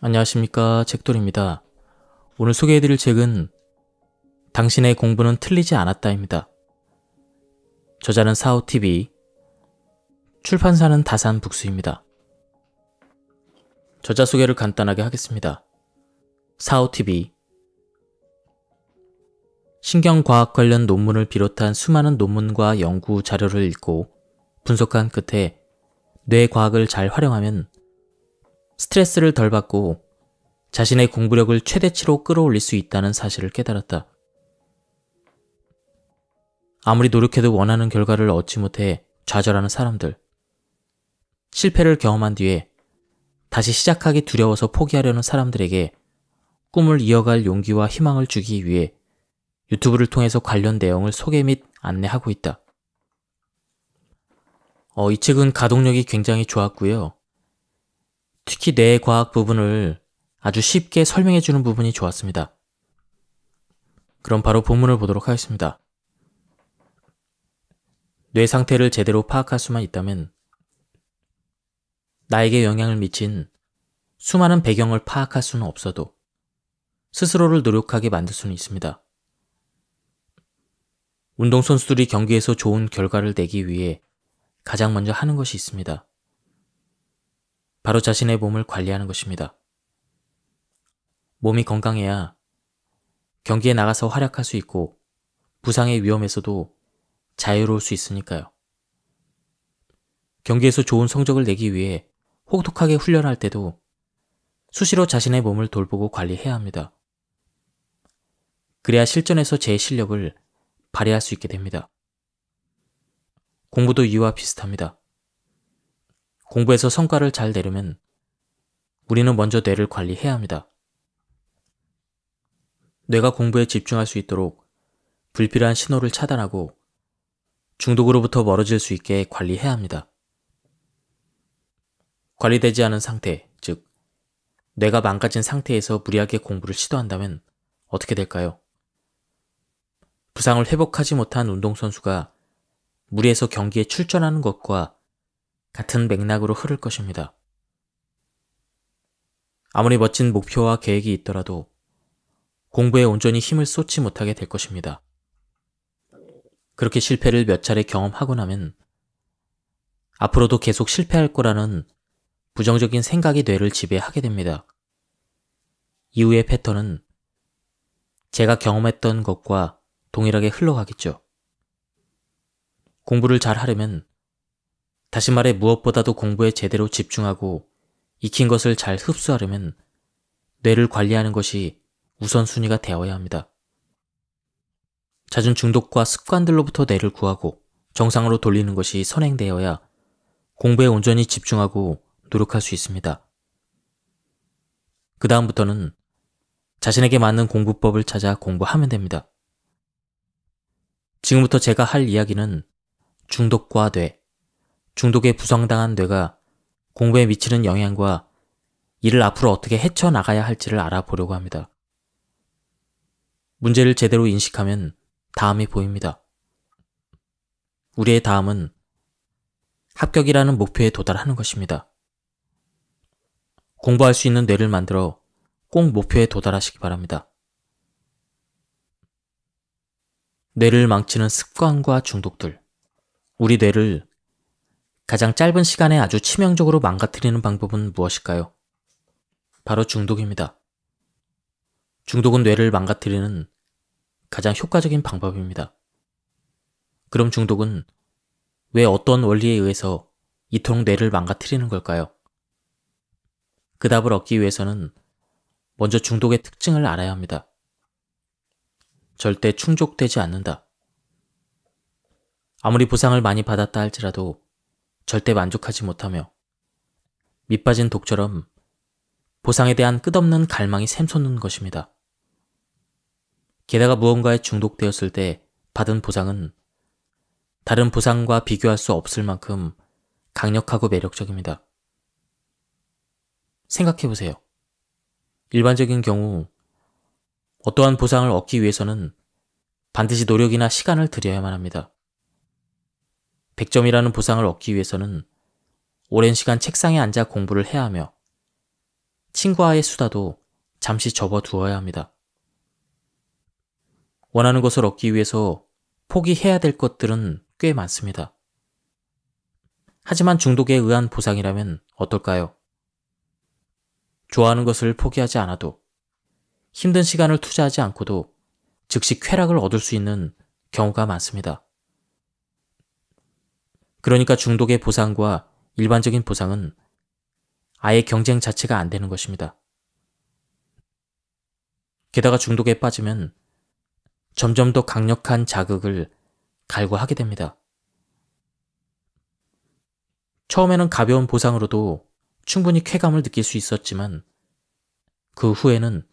안녕하십니까 잭돌입니다. 오늘 소개해드릴 책은 당신의 공부는 틀리지 않았다입니다. 저자는 사우 t v 출판사는 다산북수입니다. 저자 소개를 간단하게 하겠습니다. 사우 t v 신경과학 관련 논문을 비롯한 수많은 논문과 연구 자료를 읽고 분석한 끝에 뇌과학을 잘 활용하면 스트레스를 덜 받고 자신의 공부력을 최대치로 끌어올릴 수 있다는 사실을 깨달았다. 아무리 노력해도 원하는 결과를 얻지 못해 좌절하는 사람들. 실패를 경험한 뒤에 다시 시작하기 두려워서 포기하려는 사람들에게 꿈을 이어갈 용기와 희망을 주기 위해 유튜브를 통해서 관련 내용을 소개 및 안내하고 있다. 어, 이 책은 가동력이 굉장히 좋았고요. 특히 뇌과학 부분을 아주 쉽게 설명해 주는 부분이 좋았습니다. 그럼 바로 본문을 보도록 하겠습니다. 뇌 상태를 제대로 파악할 수만 있다면 나에게 영향을 미친 수많은 배경을 파악할 수는 없어도 스스로를 노력하게 만들 수는 있습니다. 운동선수들이 경기에서 좋은 결과를 내기 위해 가장 먼저 하는 것이 있습니다. 바로 자신의 몸을 관리하는 것입니다. 몸이 건강해야 경기에 나가서 활약할 수 있고 부상의 위험에서도 자유로울 수 있으니까요. 경기에서 좋은 성적을 내기 위해 혹독하게 훈련할 때도 수시로 자신의 몸을 돌보고 관리해야 합니다. 그래야 실전에서 제 실력을 발휘할 수 있게 됩니다. 공부도 이와 비슷합니다. 공부에서 성과를 잘 내려면 우리는 먼저 뇌를 관리해야 합니다. 뇌가 공부에 집중할 수 있도록 불필요한 신호를 차단하고 중독으로부터 멀어질 수 있게 관리해야 합니다. 관리되지 않은 상태, 즉 뇌가 망가진 상태에서 무리하게 공부를 시도한다면 어떻게 될까요? 부상을 회복하지 못한 운동선수가 무리해서 경기에 출전하는 것과 같은 맥락으로 흐를 것입니다. 아무리 멋진 목표와 계획이 있더라도 공부에 온전히 힘을 쏟지 못하게 될 것입니다. 그렇게 실패를 몇 차례 경험하고 나면 앞으로도 계속 실패할 거라는 부정적인 생각이 뇌를 지배하게 됩니다. 이후의 패턴은 제가 경험했던 것과 동일하게 흘러가겠죠. 공부를 잘 하려면 다시 말해 무엇보다도 공부에 제대로 집중하고 익힌 것을 잘 흡수하려면 뇌를 관리하는 것이 우선순위가 되어야 합니다. 잦은 중독과 습관들로부터 뇌를 구하고 정상으로 돌리는 것이 선행되어야 공부에 온전히 집중하고 노력할 수 있습니다. 그 다음부터는 자신에게 맞는 공부법을 찾아 공부하면 됩니다. 지금부터 제가 할 이야기는 중독과 뇌, 중독에 부상당한 뇌가 공부에 미치는 영향과 이를 앞으로 어떻게 헤쳐나가야 할지를 알아보려고 합니다. 문제를 제대로 인식하면 다음이 보입니다. 우리의 다음은 합격이라는 목표에 도달하는 것입니다. 공부할 수 있는 뇌를 만들어 꼭 목표에 도달하시기 바랍니다. 뇌를 망치는 습관과 중독들. 우리 뇌를 가장 짧은 시간에 아주 치명적으로 망가뜨리는 방법은 무엇일까요? 바로 중독입니다. 중독은 뇌를 망가뜨리는 가장 효과적인 방법입니다. 그럼 중독은 왜 어떤 원리에 의해서 이토록 뇌를 망가뜨리는 걸까요? 그 답을 얻기 위해서는 먼저 중독의 특징을 알아야 합니다. 절대 충족되지 않는다. 아무리 보상을 많이 받았다 할지라도 절대 만족하지 못하며 밑빠진 독처럼 보상에 대한 끝없는 갈망이 샘솟는 것입니다. 게다가 무언가에 중독되었을 때 받은 보상은 다른 보상과 비교할 수 없을 만큼 강력하고 매력적입니다. 생각해보세요. 일반적인 경우 어떠한 보상을 얻기 위해서는 반드시 노력이나 시간을 들여야만 합니다. 100점이라는 보상을 얻기 위해서는 오랜 시간 책상에 앉아 공부를 해야 하며 친구와의 수다도 잠시 접어두어야 합니다. 원하는 것을 얻기 위해서 포기해야 될 것들은 꽤 많습니다. 하지만 중독에 의한 보상이라면 어떨까요? 좋아하는 것을 포기하지 않아도 힘든 시간을 투자하지 않고도 즉시 쾌락을 얻을 수 있는 경우가 많습니다. 그러니까 중독의 보상과 일반적인 보상은 아예 경쟁 자체가 안 되는 것입니다. 게다가 중독에 빠지면 점점 더 강력한 자극을 갈구하게 됩니다. 처음에는 가벼운 보상으로도 충분히 쾌감을 느낄 수 있었지만 그 후에는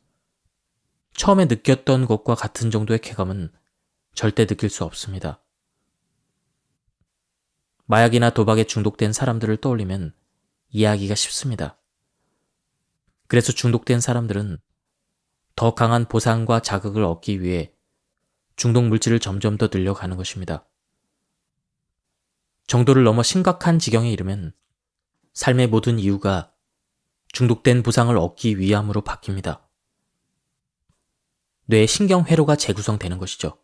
처음에 느꼈던 것과 같은 정도의 쾌감은 절대 느낄 수 없습니다. 마약이나 도박에 중독된 사람들을 떠올리면 이해하기가 쉽습니다. 그래서 중독된 사람들은 더 강한 보상과 자극을 얻기 위해 중독 물질을 점점 더 늘려가는 것입니다. 정도를 넘어 심각한 지경에 이르면 삶의 모든 이유가 중독된 보상을 얻기 위함으로 바뀝니다. 뇌의 신경회로가 재구성되는 것이죠.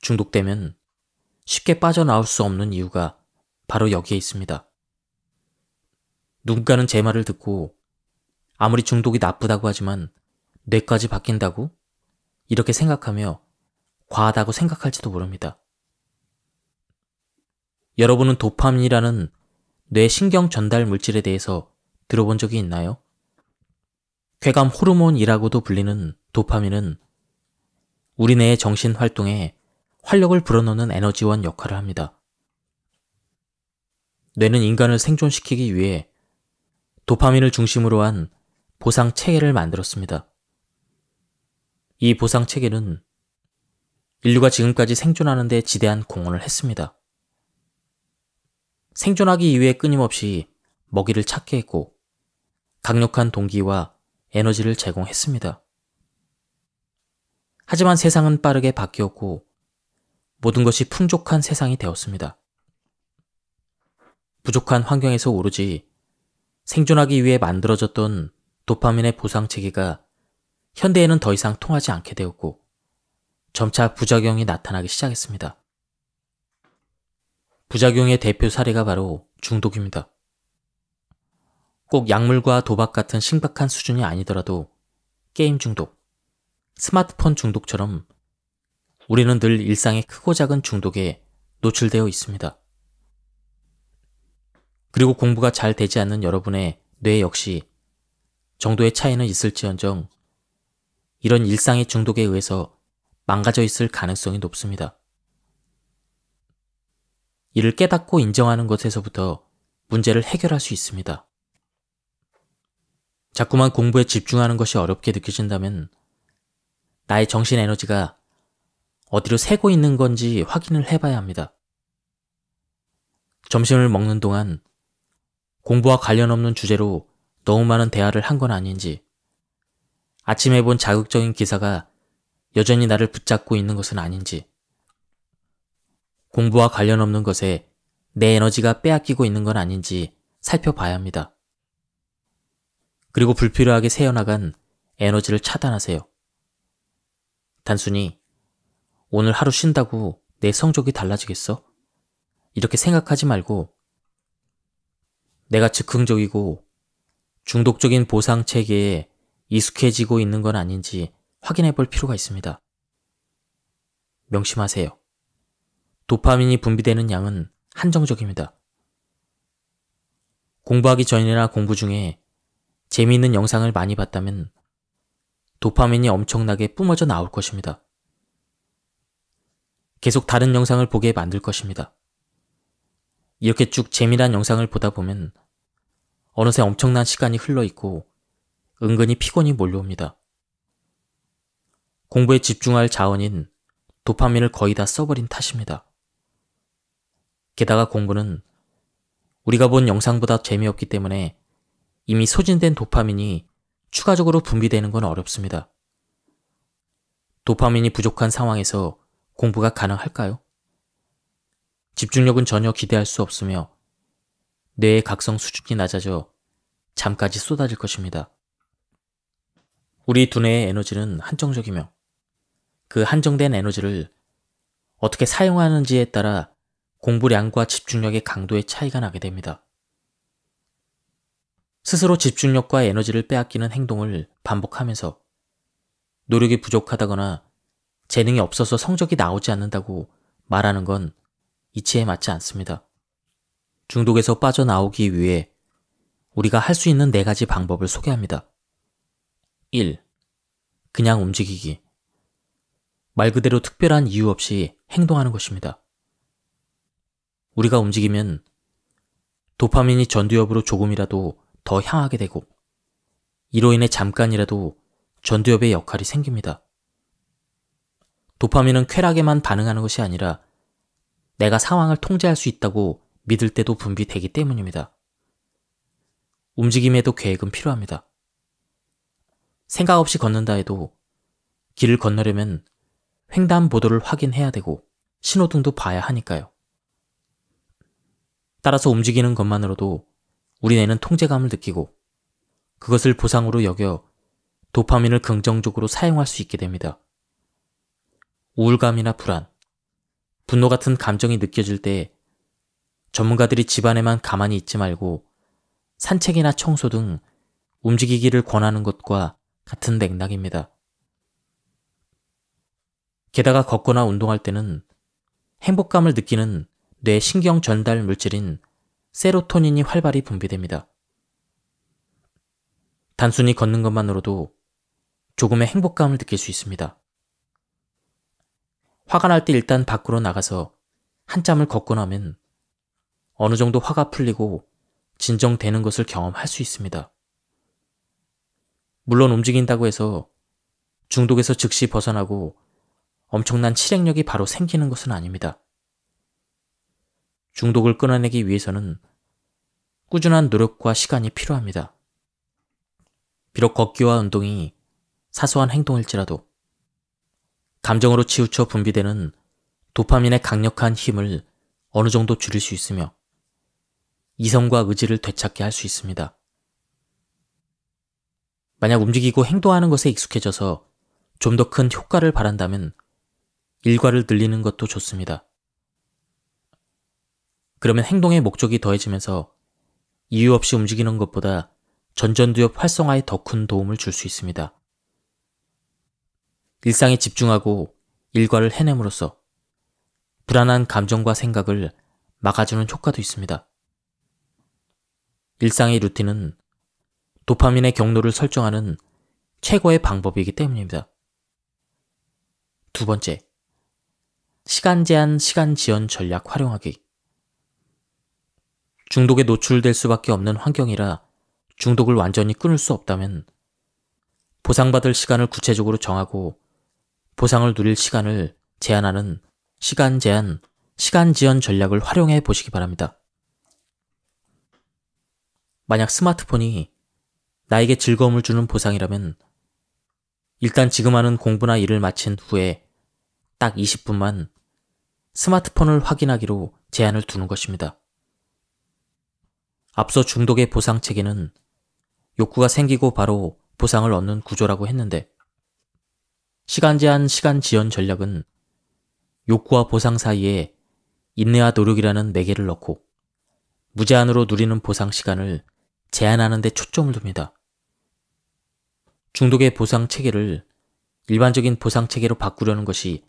중독되면 쉽게 빠져나올 수 없는 이유가 바로 여기에 있습니다. 누군가는 제 말을 듣고 아무리 중독이 나쁘다고 하지만 뇌까지 바뀐다고? 이렇게 생각하며 과하다고 생각할지도 모릅니다. 여러분은 도파민이라는 뇌 신경 전달 물질에 대해서 들어본 적이 있나요? 쾌감 호르몬이라고도 불리는 도파민은 우리 뇌의 정신 활동에 활력을 불어넣는 에너지원 역할을 합니다. 뇌는 인간을 생존시키기 위해 도파민을 중심으로 한 보상 체계를 만들었습니다. 이 보상 체계는 인류가 지금까지 생존하는 데 지대한 공헌을 했습니다. 생존하기 위해 끊임없이 먹이를 찾게 했고 강력한 동기와 에너지를 제공했습니다. 하지만 세상은 빠르게 바뀌었고 모든 것이 풍족한 세상이 되었습니다. 부족한 환경에서 오르지 생존하기 위해 만들어졌던 도파민의 보상 체계가 현대에는 더 이상 통하지 않게 되었고 점차 부작용이 나타나기 시작했습니다. 부작용의 대표 사례가 바로 중독입니다. 꼭 약물과 도박 같은 심각한 수준이 아니더라도 게임 중독, 스마트폰 중독처럼 우리는 늘 일상의 크고 작은 중독에 노출되어 있습니다. 그리고 공부가 잘 되지 않는 여러분의 뇌 역시 정도의 차이는 있을지언정 이런 일상의 중독에 의해서 망가져 있을 가능성이 높습니다. 이를 깨닫고 인정하는 것에서부터 문제를 해결할 수 있습니다. 자꾸만 공부에 집중하는 것이 어렵게 느껴진다면 나의 정신 에너지가 어디로 새고 있는 건지 확인을 해봐야 합니다. 점심을 먹는 동안 공부와 관련 없는 주제로 너무 많은 대화를 한 건 아닌지 아침에 본 자극적인 기사가 여전히 나를 붙잡고 있는 것은 아닌지 공부와 관련 없는 것에 내 에너지가 빼앗기고 있는 건 아닌지 살펴봐야 합니다. 그리고 불필요하게 새어나간 에너지를 차단하세요. 단순히 오늘 하루 쉰다고 내 성적이 달라지겠어? 이렇게 생각하지 말고 내가 즉흥적이고 중독적인 보상 체계에 익숙해지고 있는 건 아닌지 확인해 볼 필요가 있습니다. 명심하세요. 도파민이 분비되는 양은 한정적입니다. 공부하기 전이나 공부 중에 재미있는 영상을 많이 봤다면 도파민이 엄청나게 뿜어져 나올 것입니다. 계속 다른 영상을 보게 만들 것입니다. 이렇게 쭉 재미난 영상을 보다 보면 어느새 엄청난 시간이 흘러 있고 은근히 피곤이 몰려옵니다. 공부에 집중할 자원인 도파민을 거의 다 써버린 탓입니다. 게다가 공부는 우리가 본 영상보다 재미없기 때문에 이미 소진된 도파민이 추가적으로 분비되는 건 어렵습니다. 도파민이 부족한 상황에서 공부가 가능할까요? 집중력은 전혀 기대할 수 없으며 뇌의 각성 수준이 낮아져 잠까지 쏟아질 것입니다. 우리 두뇌의 에너지는 한정적이며 그 한정된 에너지를 어떻게 사용하는지에 따라 공부량과 집중력의 강도의 차이가 나게 됩니다. 스스로 집중력과 에너지를 빼앗기는 행동을 반복하면서 노력이 부족하다거나 재능이 없어서 성적이 나오지 않는다고 말하는 건 이치에 맞지 않습니다. 중독에서 빠져나오기 위해 우리가 할 수 있는 네 가지 방법을 소개합니다. 1. 그냥 움직이기. 말 그대로 특별한 이유 없이 행동하는 것입니다. 우리가 움직이면 도파민이 전두엽으로 조금이라도 더 향하게 되고 이로 인해 잠깐이라도 전두엽의 역할이 생깁니다. 도파민은 쾌락에만 반응하는 것이 아니라 내가 상황을 통제할 수 있다고 믿을 때도 분비되기 때문입니다. 움직임에도 계획은 필요합니다. 생각 없이 걷는다 해도 길을 건너려면 횡단보도를 확인해야 되고 신호등도 봐야 하니까요. 따라서 움직이는 것만으로도 우리뇌는 통제감을 느끼고 그것을 보상으로 여겨 도파민을 긍정적으로 사용할 수 있게 됩니다. 우울감이나 불안, 분노 같은 감정이 느껴질 때 전문가들이 집안에만 가만히 있지 말고 산책이나 청소 등 움직이기를 권하는 것과 같은 맥락입니다. 게다가 걷거나 운동할 때는 행복감을 느끼는 뇌 신경 전달 물질인 세로토닌이 활발히 분비됩니다. 단순히 걷는 것만으로도 조금의 행복감을 느낄 수 있습니다. 화가 날 때 일단 밖으로 나가서 한참을 걷고 나면 어느 정도 화가 풀리고 진정되는 것을 경험할 수 있습니다. 물론 움직인다고 해서 중독에서 즉시 벗어나고 엄청난 실행력이 바로 생기는 것은 아닙니다. 중독을 끊어내기 위해서는 꾸준한 노력과 시간이 필요합니다. 비록 걷기와 운동이 사소한 행동일지라도 감정으로 치우쳐 분비되는 도파민의 강력한 힘을 어느 정도 줄일 수 있으며 이성과 의지를 되찾게 할 수 있습니다. 만약 움직이고 행동하는 것에 익숙해져서 좀 더 큰 효과를 바란다면 일과를 늘리는 것도 좋습니다. 그러면 행동의 목적이 더해지면서 이유 없이 움직이는 것보다 전전두엽 활성화에 더 큰 도움을 줄 수 있습니다. 일상에 집중하고 일과를 해냄으로써 불안한 감정과 생각을 막아주는 효과도 있습니다. 일상의 루틴은 도파민의 경로를 설정하는 최고의 방법이기 때문입니다. 두 번째, 시간 제한, 시간 지연 전략 활용하기. 중독에 노출될 수밖에 없는 환경이라 중독을 완전히 끊을 수 없다면 보상받을 시간을 구체적으로 정하고 보상을 누릴 시간을 제한하는 시간 제한, 시간 지연 전략을 활용해 보시기 바랍니다. 만약 스마트폰이 나에게 즐거움을 주는 보상이라면 일단 지금 하는 공부나 일을 마친 후에 딱 20분만 스마트폰을 확인하기로 제한을 두는 것입니다. 앞서 중독의 보상 체계는 욕구가 생기고 바로 보상을 얻는 구조라고 했는데 시간 제한 시간 지연 전략은 욕구와 보상 사이에 인내와 노력이라는 매개를 네 넣고 무제한으로 누리는 보상 시간을 제한하는 데 초점을 둡니다. 중독의 보상 체계를 일반적인 보상 체계로 바꾸려는 것이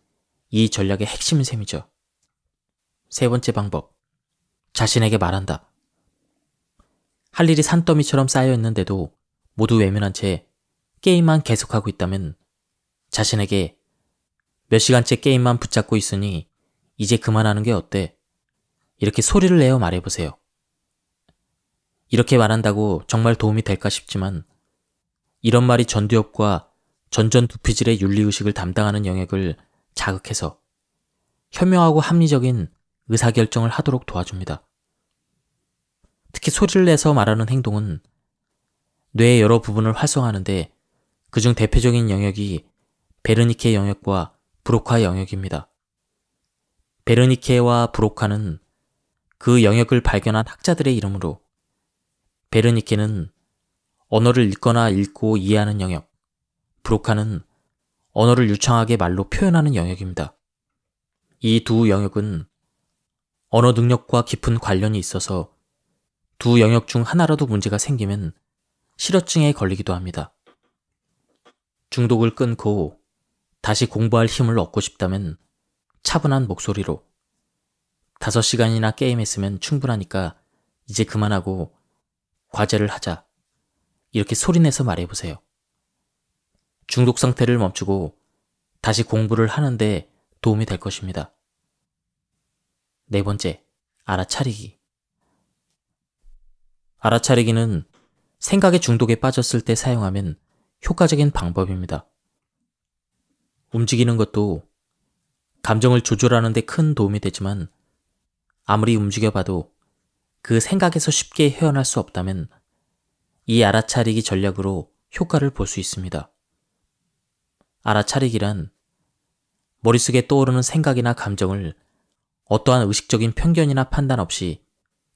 이 전략의 핵심 셈이죠. 세 번째 방법. 자신에게 말한다. 할 일이 산더미처럼 쌓여 있는데도 모두 외면한 채 게임만 계속하고 있다면 자신에게 몇 시간째 게임만 붙잡고 있으니 이제 그만하는 게 어때? 이렇게 소리를 내어 말해보세요. 이렇게 말한다고 정말 도움이 될까 싶지만 이런 말이 전두엽과 전전두피질의 윤리의식을 담당하는 영역을 자극해서 현명하고 합리적인 의사결정을 하도록 도와줍니다. 특히 소리를 내서 말하는 행동은 뇌의 여러 부분을 활성화하는데 그중 대표적인 영역이 베르니케 영역과 브로카 영역입니다. 베르니케와 브로카는 그 영역을 발견한 학자들의 이름으로 베르니케는 언어를 읽거나 읽고 이해하는 영역, 브로카는 언어를 유창하게 말로 표현하는 영역입니다. 이 두 영역은 언어 능력과 깊은 관련이 있어서 두 영역 중 하나라도 문제가 생기면 실어증에 걸리기도 합니다. 중독을 끊고 다시 공부할 힘을 얻고 싶다면 차분한 목소리로 5시간이나 게임했으면 충분하니까 이제 그만하고 과제를 하자. 이렇게 소리내서 말해보세요. 중독 상태를 멈추고 다시 공부를 하는데 도움이 될 것입니다. 네 번째, 알아차리기. 알아차리기는 생각의 중독에 빠졌을 때 사용하면 효과적인 방법입니다. 움직이는 것도 감정을 조절하는 데 큰 도움이 되지만 아무리 움직여봐도 그 생각에서 쉽게 헤어날 수 없다면 이 알아차리기 전략으로 효과를 볼 수 있습니다. 알아차리기란 머릿속에 떠오르는 생각이나 감정을 어떠한 의식적인 편견이나 판단 없이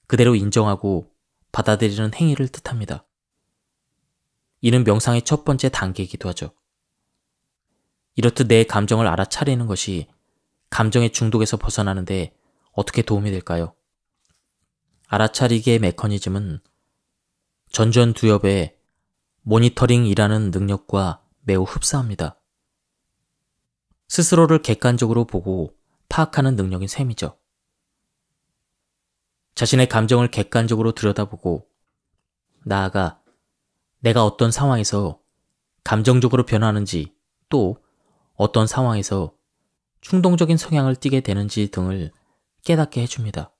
그대로 인정하고 받아들이는 행위를 뜻합니다. 이는 명상의 첫 번째 단계이기도 하죠. 이렇듯 내 감정을 알아차리는 것이 감정의 중독에서 벗어나는데 어떻게 도움이 될까요? 알아차리기의 메커니즘은 전전 두엽의 모니터링이라는 능력과 매우 흡사합니다. 스스로를 객관적으로 보고 파악하는 능력인 셈이죠. 자신의 감정을 객관적으로 들여다보고 나아가 내가 어떤 상황에서 감정적으로 변하는지 또 어떤 상황에서 충동적인 성향을 띠게 되는지 등을 깨닫게 해줍니다.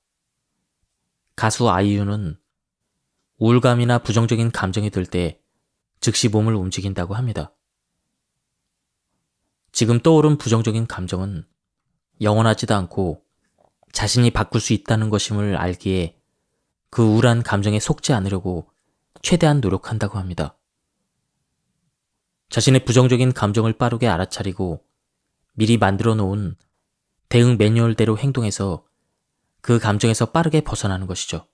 가수 아이유는 우울감이나 부정적인 감정이 들 때 즉시 몸을 움직인다고 합니다. 지금 떠오른 부정적인 감정은 영원하지도 않고 자신이 바꿀 수 있다는 것임을 알기에 그 우울한 감정에 속지 않으려고 최대한 노력한다고 합니다. 자신의 부정적인 감정을 빠르게 알아차리고 미리 만들어 놓은 대응 매뉴얼대로 행동해서 그 감정에서 빠르게 벗어나는 것이죠.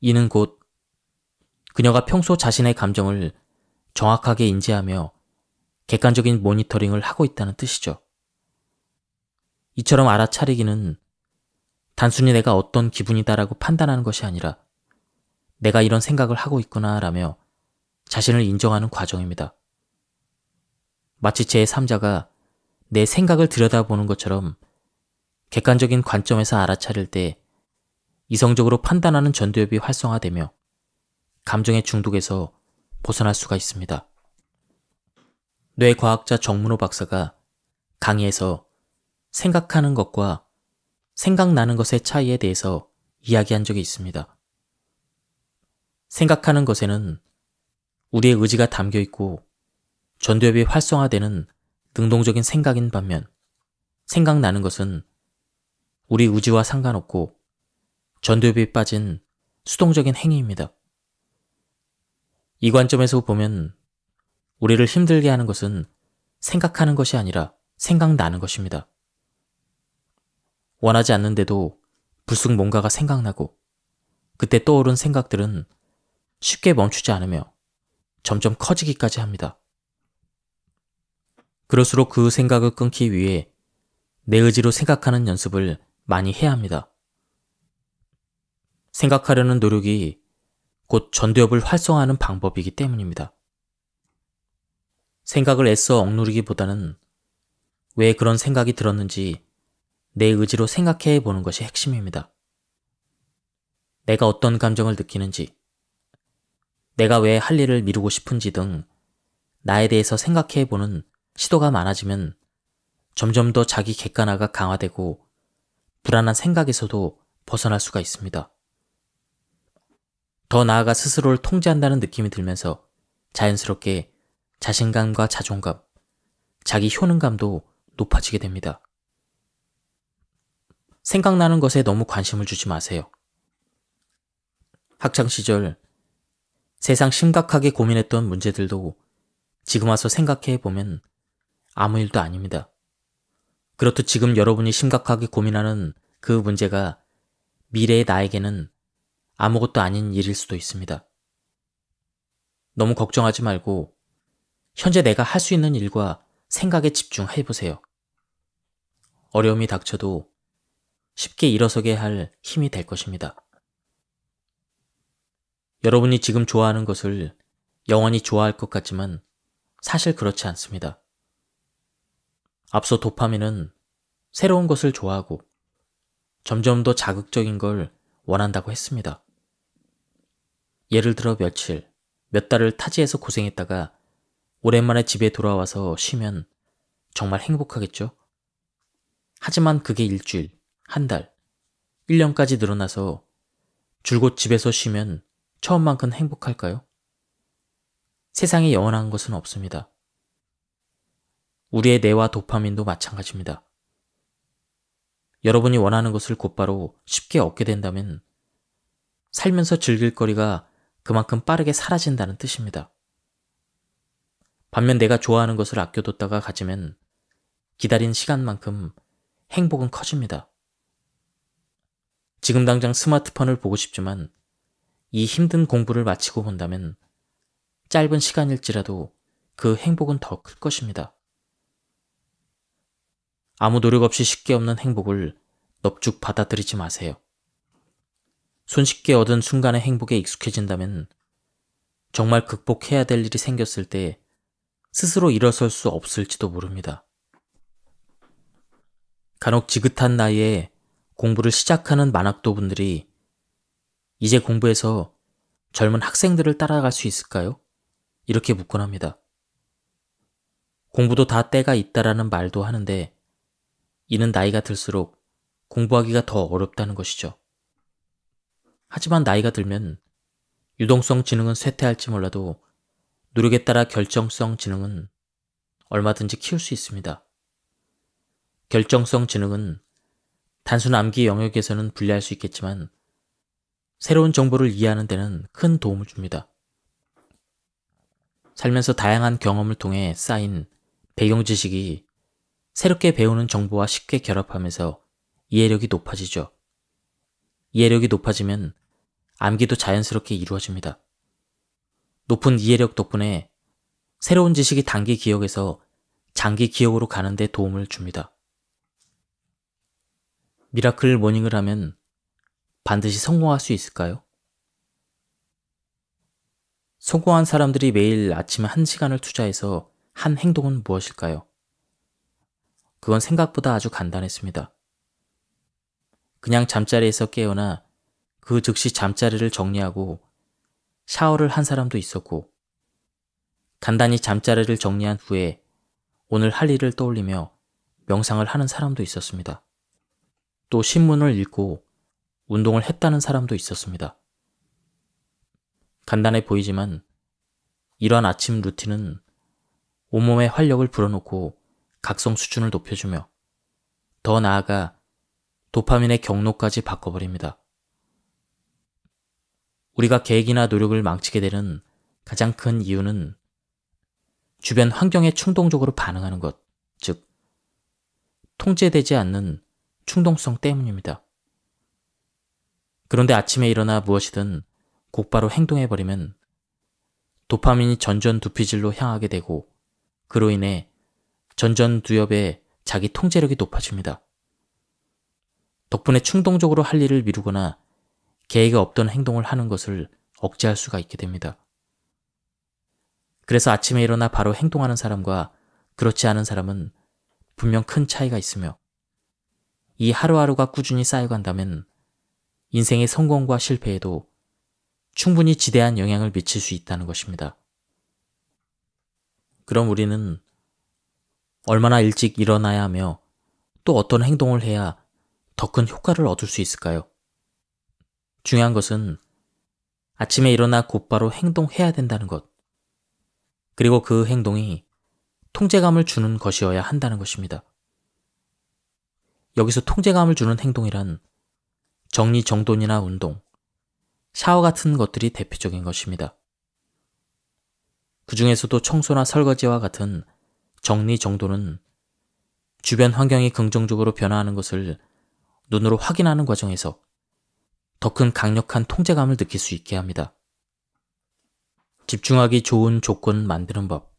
이는 곧 그녀가 평소 자신의 감정을 정확하게 인지하며 객관적인 모니터링을 하고 있다는 뜻이죠. 이처럼 알아차리기는 단순히 내가 어떤 기분이다라고 판단하는 것이 아니라 내가 이런 생각을 하고 있구나라며 자신을 인정하는 과정입니다. 마치 제3자가 내 생각을 들여다보는 것처럼 객관적인 관점에서 알아차릴 때 이성적으로 판단하는 전두엽이 활성화되며 감정의 중독에서 벗어날 수가 있습니다. 뇌과학자 정문호 박사가 강의에서 생각하는 것과 생각나는 것의 차이에 대해서 이야기한 적이 있습니다. 생각하는 것에는 우리의 의지가 담겨 있고 전두엽이 활성화되는 능동적인 생각인 반면 생각나는 것은 우리 의지와 상관없고 전두엽이 빠진 수동적인 행위입니다. 이 관점에서 보면 우리를 힘들게 하는 것은 생각하는 것이 아니라 생각나는 것입니다. 원하지 않는데도 불쑥 뭔가가 생각나고 그때 떠오른 생각들은 쉽게 멈추지 않으며 점점 커지기까지 합니다. 그럴수록 그 생각을 끊기 위해 내 의지로 생각하는 연습을 많이 해야 합니다. 생각하려는 노력이 곧 전두엽을 활성화하는 방법이기 때문입니다. 생각을 애써 억누르기보다는 왜 그런 생각이 들었는지 내 의지로 생각해 보는 것이 핵심입니다. 내가 어떤 감정을 느끼는지, 내가 왜 할 일을 미루고 싶은지 등 나에 대해서 생각해 보는 시도가 많아지면 점점 더 자기 객관화가 강화되고 불안한 생각에서도 벗어날 수가 있습니다. 더 나아가 스스로를 통제한다는 느낌이 들면서 자연스럽게 자신감과 자존감, 자기 효능감도 높아지게 됩니다. 생각나는 것에 너무 관심을 주지 마세요. 학창시절 세상 심각하게 고민했던 문제들도 지금 와서 생각해 보면 아무 일도 아닙니다. 그렇듯 지금 여러분이 심각하게 고민하는 그 문제가 미래의 나에게는 아무것도 아닌 일일 수도 있습니다. 너무 걱정하지 말고 현재 내가 할 수 있는 일과 생각에 집중해 보세요. 어려움이 닥쳐도 쉽게 일어서게 할 힘이 될 것입니다. 여러분이 지금 좋아하는 것을 영원히 좋아할 것 같지만 사실 그렇지 않습니다. 앞서 도파민은 새로운 것을 좋아하고 점점 더 자극적인 걸 원한다고 했습니다. 예를 들어 며칠, 몇 달을 타지에서 고생했다가 오랜만에 집에 돌아와서 쉬면 정말 행복하겠죠? 하지만 그게 일주일, 한 달, 1년까지 늘어나서 줄곧 집에서 쉬면 처음만큼 행복할까요? 세상에 영원한 것은 없습니다. 우리의 뇌와 도파민도 마찬가지입니다. 여러분이 원하는 것을 곧바로 쉽게 얻게 된다면 살면서 즐길 거리가 그만큼 빠르게 사라진다는 뜻입니다. 반면 내가 좋아하는 것을 아껴뒀다가 가지면 기다린 시간만큼 행복은 커집니다. 지금 당장 스마트폰을 보고 싶지만 이 힘든 공부를 마치고 본다면 짧은 시간일지라도 그 행복은 더 클 것입니다. 아무 노력 없이 쉽게 없는 행복을 넙죽 받아들이지 마세요. 손쉽게 얻은 순간의 행복에 익숙해진다면 정말 극복해야 될 일이 생겼을 때 스스로 일어설 수 없을지도 모릅니다. 간혹 지긋한 나이에 공부를 시작하는 만학도 분들이 이제 공부해서 젊은 학생들을 따라갈 수 있을까요? 이렇게 묻곤 합니다. 공부도 다 때가 있다라는 말도 하는데 이는 나이가 들수록 공부하기가 더 어렵다는 것이죠. 하지만 나이가 들면 유동성 지능은 쇠퇴할지 몰라도 노력에 따라 결정성 지능은 얼마든지 키울 수 있습니다. 결정성 지능은 단순 암기 영역에서는 분리할 수 있겠지만 새로운 정보를 이해하는 데는 큰 도움을 줍니다. 살면서 다양한 경험을 통해 쌓인 배경 지식이 새롭게 배우는 정보와 쉽게 결합하면서 이해력이 높아지죠. 이해력이 높아지면 암기도 자연스럽게 이루어집니다. 높은 이해력 덕분에 새로운 지식이 단기 기억에서 장기 기억으로 가는 데 도움을 줍니다. 미라클 모닝을 하면 반드시 성공할 수 있을까요? 성공한 사람들이 매일 아침 에 한시간을 투자해서 한 행동은 무엇일까요? 그건 생각보다 아주 간단했습니다. 그냥 잠자리에서 깨어나 그 즉시 잠자리를 정리하고 샤워를 한 사람도 있었고 간단히 잠자리를 정리한 후에 오늘 할 일을 떠올리며 명상을 하는 사람도 있었습니다. 또 신문을 읽고 운동을 했다는 사람도 있었습니다. 간단해 보이지만 이러한 아침 루틴은 온몸의 활력을 불어넣고 각성 수준을 높여주며 더 나아가 도파민의 경로까지 바꿔버립니다. 우리가 계획이나 노력을 망치게 되는 가장 큰 이유는 주변 환경에 충동적으로 반응하는 것, 즉, 통제되지 않는 충동성 때문입니다. 그런데 아침에 일어나 무엇이든 곧바로 행동해버리면 도파민이 전전두피질로 향하게 되고 그로 인해 전전두엽의 자기 통제력이 높아집니다. 덕분에 충동적으로 할 일을 미루거나 계획이 없던 행동을 하는 것을 억제할 수가 있게 됩니다. 그래서 아침에 일어나 바로 행동하는 사람과 그렇지 않은 사람은 분명 큰 차이가 있으며 이 하루하루가 꾸준히 쌓여간다면 인생의 성공과 실패에도 충분히 지대한 영향을 미칠 수 있다는 것입니다. 그럼 우리는 얼마나 일찍 일어나야 하며 또 어떤 행동을 해야 더 큰 효과를 얻을 수 있을까요? 중요한 것은 아침에 일어나 곧바로 행동해야 된다는 것. 그리고 그 행동이 통제감을 주는 것이어야 한다는 것입니다. 여기서 통제감을 주는 행동이란 정리정돈이나 운동, 샤워 같은 것들이 대표적인 것입니다. 그 중에서도 청소나 설거지와 같은 정리정돈은 주변 환경이 긍정적으로 변화하는 것을 눈으로 확인하는 과정에서 더 큰 강력한 통제감을 느낄 수 있게 합니다. 집중하기 좋은 조건 만드는 법.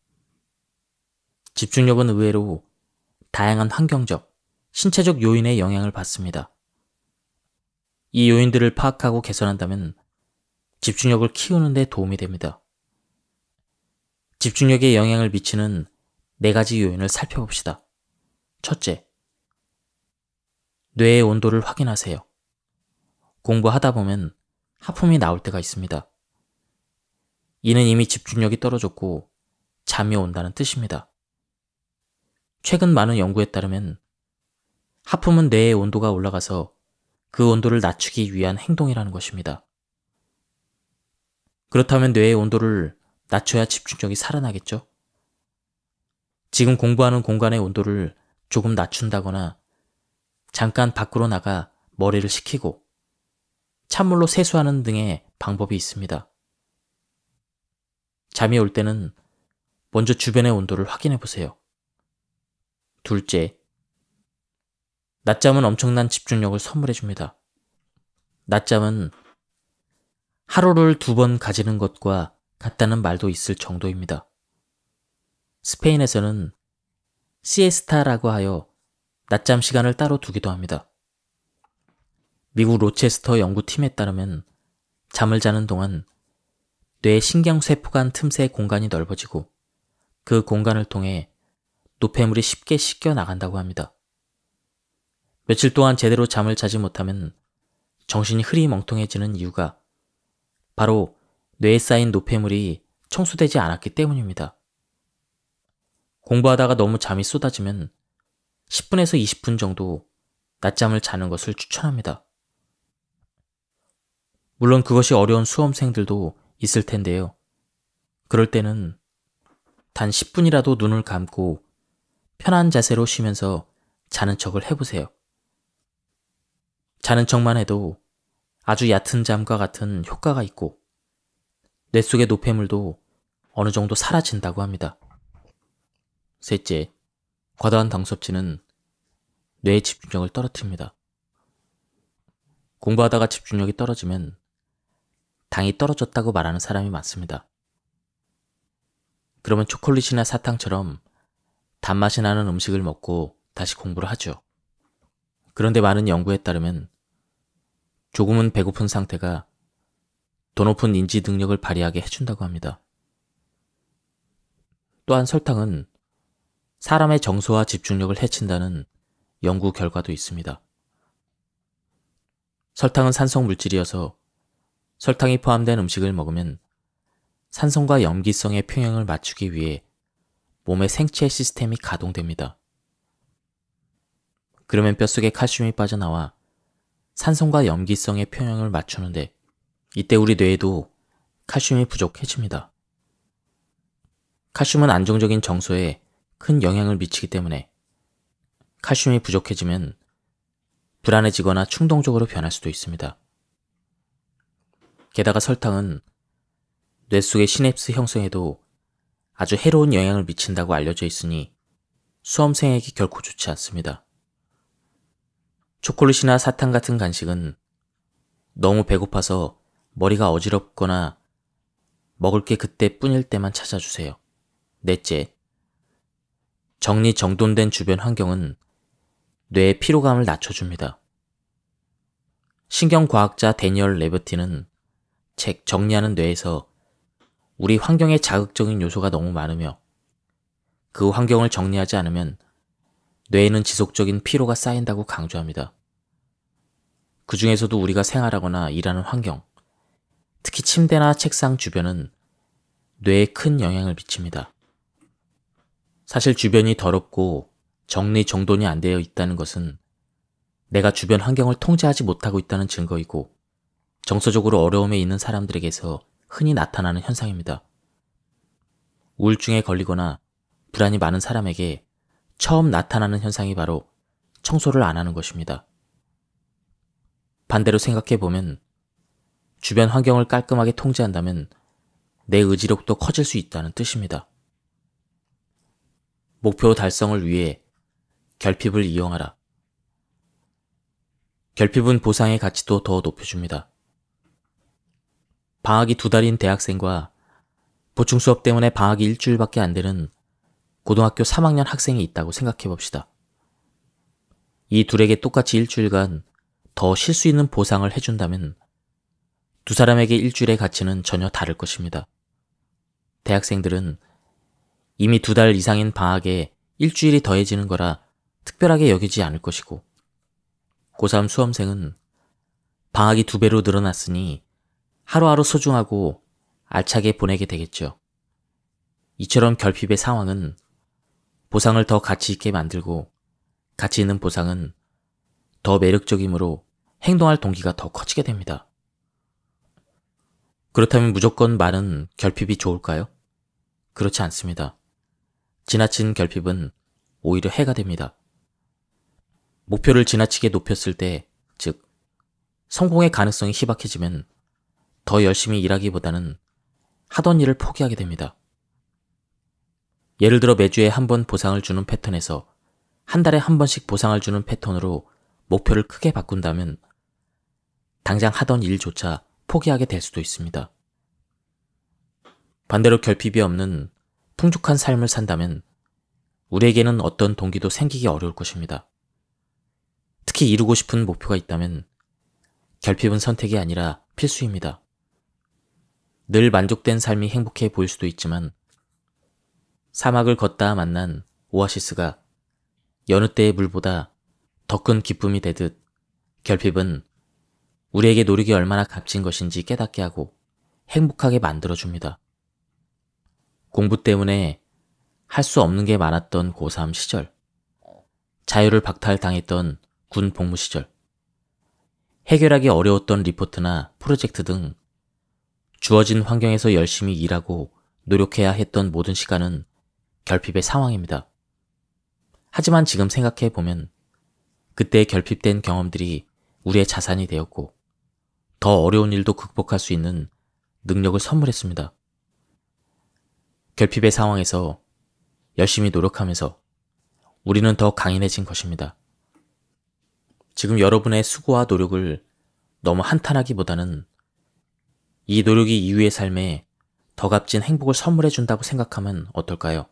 집중력은 의외로 다양한 환경적, 신체적 요인의 영향을 받습니다. 이 요인들을 파악하고 개선한다면 집중력을 키우는 데 도움이 됩니다. 집중력에 영향을 미치는 네 가지 요인을 살펴봅시다. 첫째, 뇌의 온도를 확인하세요. 공부하다 보면 하품이 나올 때가 있습니다. 이는 이미 집중력이 떨어졌고 잠이 온다는 뜻입니다. 최근 많은 연구에 따르면 하품은 뇌의 온도가 올라가서 그 온도를 낮추기 위한 행동이라는 것입니다. 그렇다면 뇌의 온도를 낮춰야 집중력이 살아나겠죠? 지금 공부하는 공간의 온도를 조금 낮춘다거나 잠깐 밖으로 나가 머리를 식히고 찬물로 세수하는 등의 방법이 있습니다. 잠이 올 때는 먼저 주변의 온도를 확인해 보세요. 둘째, 낮잠은 엄청난 집중력을 선물해 줍니다. 낮잠은 하루를 두 번 가지는 것과 같다는 말도 있을 정도입니다. 스페인에서는 시에스타라고 하여 낮잠 시간을 따로 두기도 합니다. 미국 로체스터 연구팀에 따르면 잠을 자는 동안 뇌 신경세포 간 틈새 공간이 넓어지고 그 공간을 통해 노폐물이 쉽게 씻겨 나간다고 합니다. 며칠 동안 제대로 잠을 자지 못하면 정신이 흐리멍텅해지는 이유가 바로 뇌에 쌓인 노폐물이 청소되지 않았기 때문입니다. 공부하다가 너무 잠이 쏟아지면 10분에서 20분 정도 낮잠을 자는 것을 추천합니다. 물론 그것이 어려운 수험생들도 있을 텐데요. 그럴 때는 단 10분이라도 눈을 감고 편한 자세로 쉬면서 자는 척을 해보세요. 자는 척만 해도 아주 얕은 잠과 같은 효과가 있고 뇌 속의 노폐물도 어느 정도 사라진다고 합니다. 셋째, 과도한 당 섭취는 뇌의 집중력을 떨어뜨립니다. 공부하다가 집중력이 떨어지면 당이 떨어졌다고 말하는 사람이 많습니다. 그러면 초콜릿이나 사탕처럼 단맛이 나는 음식을 먹고 다시 공부를 하죠. 그런데 많은 연구에 따르면 조금은 배고픈 상태가 더 높은 인지 능력을 발휘하게 해준다고 합니다. 또한 설탕은 사람의 정서와 집중력을 해친다는 연구 결과도 있습니다. 설탕은 산성 물질이어서 설탕이 포함된 음식을 먹으면 산성과 염기성의 평형을 맞추기 위해 몸의 생체 시스템이 가동됩니다. 그러면 뼛속에 칼슘이 빠져나와 산성과 염기성의 평형을 맞추는데 이때 우리 뇌에도 칼슘이 부족해집니다. 칼슘은 안정적인 정소에 큰 영향을 미치기 때문에 칼슘이 부족해지면 불안해지거나 충동적으로 변할 수도 있습니다. 게다가 설탕은 뇌 속의 시냅스 형성에도 아주 해로운 영향을 미친다고 알려져 있으니 수험생에게 결코 좋지 않습니다. 초콜릿이나 사탕 같은 간식은 너무 배고파서 머리가 어지럽거나 먹을 게 그때뿐일 때만 찾아주세요. 넷째, 정리 정돈된 주변 환경은 뇌의 피로감을 낮춰줍니다. 신경과학자 데니얼 레버티는 책 정리하는 뇌에서 우리 환경에 자극적인 요소가 너무 많으며 그 환경을 정리하지 않으면 뇌에는 지속적인 피로가 쌓인다고 강조합니다. 그 중에서도 우리가 생활하거나 일하는 환경, 특히 침대나 책상 주변은 뇌에 큰 영향을 미칩니다. 사실 주변이 더럽고 정리 정돈이 안 되어 있다는 것은 내가 주변 환경을 통제하지 못하고 있다는 증거이고 정서적으로 어려움에 있는 사람들에게서 흔히 나타나는 현상입니다. 우울증에 걸리거나 불안이 많은 사람에게 처음 나타나는 현상이 바로 청소를 안 하는 것입니다. 반대로 생각해보면 주변 환경을 깔끔하게 통제한다면 내 의지력도 커질 수 있다는 뜻입니다. 목표 달성을 위해 결핍을 이용하라. 결핍은 보상의 가치도 더 높여줍니다. 방학이 두 달인 대학생과 보충 수업 때문에 방학이 일주일밖에 안 되는 고등학교 3학년 학생이 있다고 생각해 봅시다. 이 둘에게 똑같이 일주일간 더쉴수 있는 보상을 해준다면 두 사람에게 일주일의 가치는 전혀 다를 것입니다. 대학생들은 이미 두 달 이상인 방학에 일주일이 더해지는 거라 특별하게 여기지 않을 것이고 고3 수험생은 방학이 두 배로 늘어났으니 하루하루 소중하고 알차게 보내게 되겠죠. 이처럼 결핍의 상황은 보상을 더 가치 있게 만들고 가치 있는 보상은 더 매력적이므로 행동할 동기가 더 커지게 됩니다. 그렇다면 무조건 말은 결핍이 좋을까요? 그렇지 않습니다. 지나친 결핍은 오히려 해가 됩니다. 목표를 지나치게 높였을 때, 즉, 성공의 가능성이 희박해지면 더 열심히 일하기보다는 하던 일을 포기하게 됩니다. 예를 들어 매주에 한 번 보상을 주는 패턴에서 한 달에 한 번씩 보상을 주는 패턴으로 목표를 크게 바꾼다면 당장 하던 일조차 포기하게 될 수도 있습니다. 반대로 결핍이 없는 풍족한 삶을 산다면 우리에게는 어떤 동기도 생기기 어려울 것입니다. 특히 이루고 싶은 목표가 있다면 결핍은 선택이 아니라 필수입니다. 늘 만족된 삶이 행복해 보일 수도 있지만 사막을 걷다 만난 오아시스가 여느 때의 물보다 더 큰 기쁨이 되듯 결핍은 우리에게 노력이 얼마나 값진 것인지 깨닫게 하고 행복하게 만들어줍니다. 공부 때문에 할 수 없는 게 많았던 고3 시절, 자유를 박탈당했던 군 복무 시절, 해결하기 어려웠던 리포트나 프로젝트 등 주어진 환경에서 열심히 일하고 노력해야 했던 모든 시간은 결핍의 상황입니다. 하지만 지금 생각해 보면 그때 결핍된 경험들이 우리의 자산이 되었고 더 어려운 일도 극복할 수 있는 능력을 선물했습니다. 결핍의 상황에서 열심히 노력하면서 우리는 더 강인해진 것입니다. 지금 여러분의 수고와 노력을 너무 한탄하기보다는 이 노력이 이후의 삶에 더 값진 행복을 선물해 준다고 생각하면 어떨까요?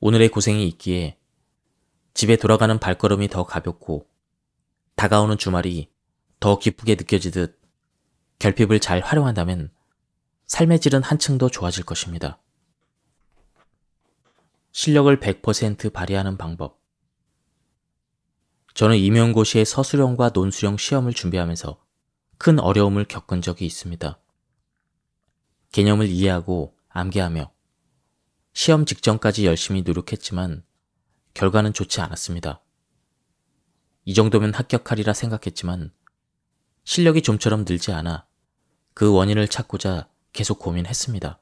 오늘의 고생이 있기에 집에 돌아가는 발걸음이 더 가볍고 다가오는 주말이 더 기쁘게 느껴지듯 결핍을 잘 활용한다면 삶의 질은 한층 더 좋아질 것입니다. 실력을 100% 발휘하는 방법. 저는 임용고시의 서술형과논술형 시험을 준비하면서 큰 어려움을 겪은 적이 있습니다. 개념을 이해하고 암기하며 시험 직전까지 열심히 노력했지만 결과는 좋지 않았습니다. 이 정도면 합격하리라 생각했지만 실력이 좀처럼 늘지 않아 그 원인을 찾고자 계속 고민했습니다.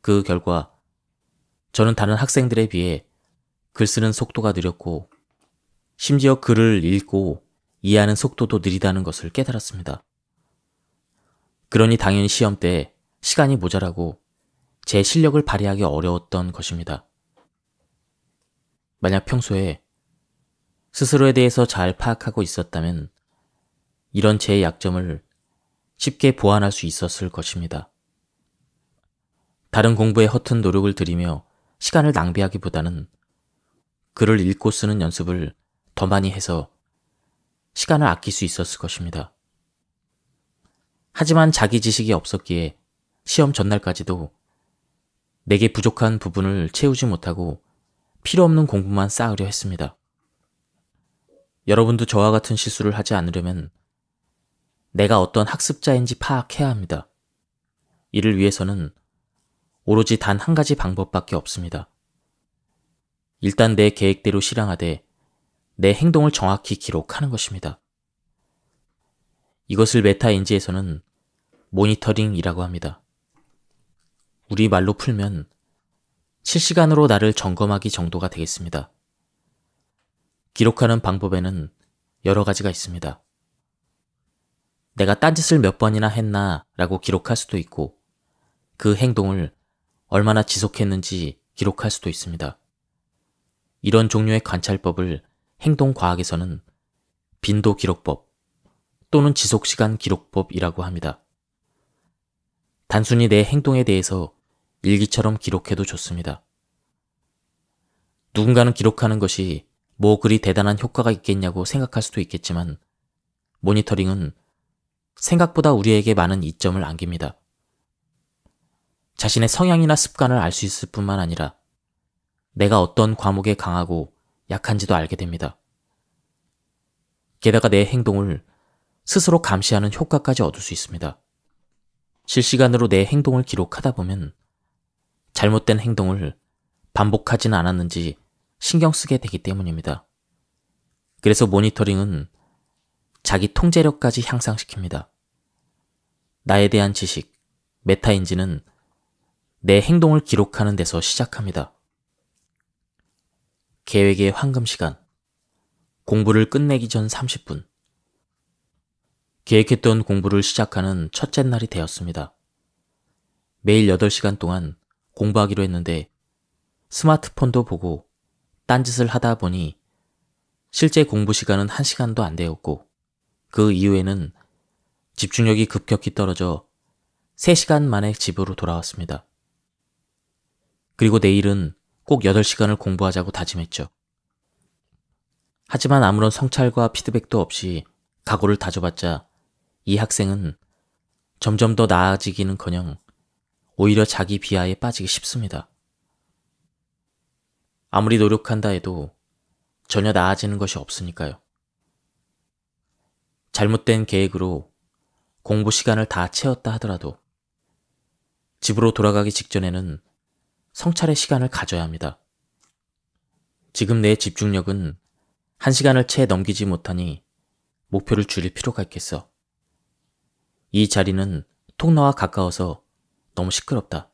그 결과 저는 다른 학생들에 비해 글 쓰는 속도가 느렸고 심지어 글을 읽고 이해하는 속도도 느리다는 것을 깨달았습니다. 그러니 당연히 시험 때 시간이 모자라고 제 실력을 발휘하기 어려웠던 것입니다. 만약 평소에 스스로에 대해서 잘 파악하고 있었다면 이런 제 약점을 쉽게 보완할 수 있었을 것입니다. 다른 공부에 허튼 노력을 들이며 시간을 낭비하기보다는 글을 읽고 쓰는 연습을 더 많이 해서 시간을 아낄 수 있었을 것입니다. 하지만 자기 지식이 없었기에 시험 전날까지도 내게 부족한 부분을 채우지 못하고 필요 없는 공부만 쌓으려 했습니다. 여러분도 저와 같은 실수를 하지 않으려면 내가 어떤 학습자인지 파악해야 합니다. 이를 위해서는 오로지 단 한 가지 방법밖에 없습니다. 일단 내 계획대로 실행하되 내 행동을 정확히 기록하는 것입니다. 이것을 메타인지에서는 모니터링이라고 합니다. 우리 말로 풀면 실시간으로 나를 점검하기 정도가 되겠습니다. 기록하는 방법에는 여러 가지가 있습니다. 내가 딴짓을 몇 번이나 했나 라고 기록할 수도 있고 그 행동을 얼마나 지속했는지 기록할 수도 있습니다. 이런 종류의 관찰법을 행동과학에서는 빈도 기록법 또는 지속시간 기록법이라고 합니다. 단순히 내 행동에 대해서 일기처럼 기록해도 좋습니다. 누군가는 기록하는 것이 뭐 그리 대단한 효과가 있겠냐고 생각할 수도 있겠지만 모니터링은 생각보다 우리에게 많은 이점을 안깁니다. 자신의 성향이나 습관을 알 수 있을 뿐만 아니라 내가 어떤 과목에 강하고 약한지도 알게 됩니다. 게다가 내 행동을 스스로 감시하는 효과까지 얻을 수 있습니다. 실시간으로 내 행동을 기록하다 보면 잘못된 행동을 반복하진 않았는지 신경 쓰게 되기 때문입니다. 그래서 모니터링은 자기 통제력까지 향상시킵니다. 나에 대한 지식, 메타인지는 내 행동을 기록하는 데서 시작합니다. 계획의 황금 시간. 공부를 끝내기 전 30분. 계획했던 공부를 시작하는 첫째 날이 되었습니다. 매일 8시간 동안 공부하기로 했는데 스마트폰도 보고 딴짓을 하다 보니 실제 공부 시간은 1시간도 안 되었고 그 이후에는 집중력이 급격히 떨어져 3시간 만에 집으로 돌아왔습니다. 그리고 내일은 꼭 8시간을 공부하자고 다짐했죠. 하지만 아무런 성찰과 피드백도 없이 각오를 다져봤자 이 학생은 점점 더 나아지기는 커녕 오히려 자기 비하에 빠지기 쉽습니다. 아무리 노력한다 해도 전혀 나아지는 것이 없으니까요. 잘못된 계획으로 공부 시간을 다 채웠다 하더라도 집으로 돌아가기 직전에는 성찰의 시간을 가져야 합니다. 지금 내 집중력은 한 시간을 채 넘기지 못하니 목표를 줄일 필요가 있겠어. 이 자리는 통로와 가까워서 너무 시끄럽다.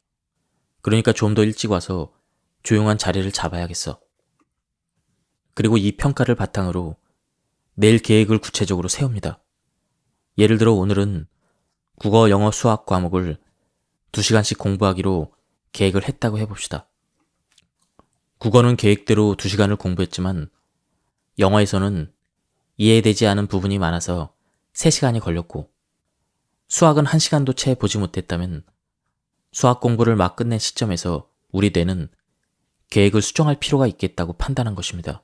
그러니까 좀 더 일찍 와서 조용한 자리를 잡아야겠어. 그리고 이 평가를 바탕으로 내일 계획을 구체적으로 세웁니다. 예를 들어 오늘은 국어, 영어, 수학 과목을 2시간씩 공부하기로 계획을 했다고 해봅시다. 국어는 계획대로 2시간을 공부했지만 영어에서는 이해되지 않은 부분이 많아서 3시간이 걸렸고 수학은 1시간도 채 보지 못했다면 수학 공부를 막 끝낸 시점에서 우리 뇌는 계획을 수정할 필요가 있겠다고 판단한 것입니다.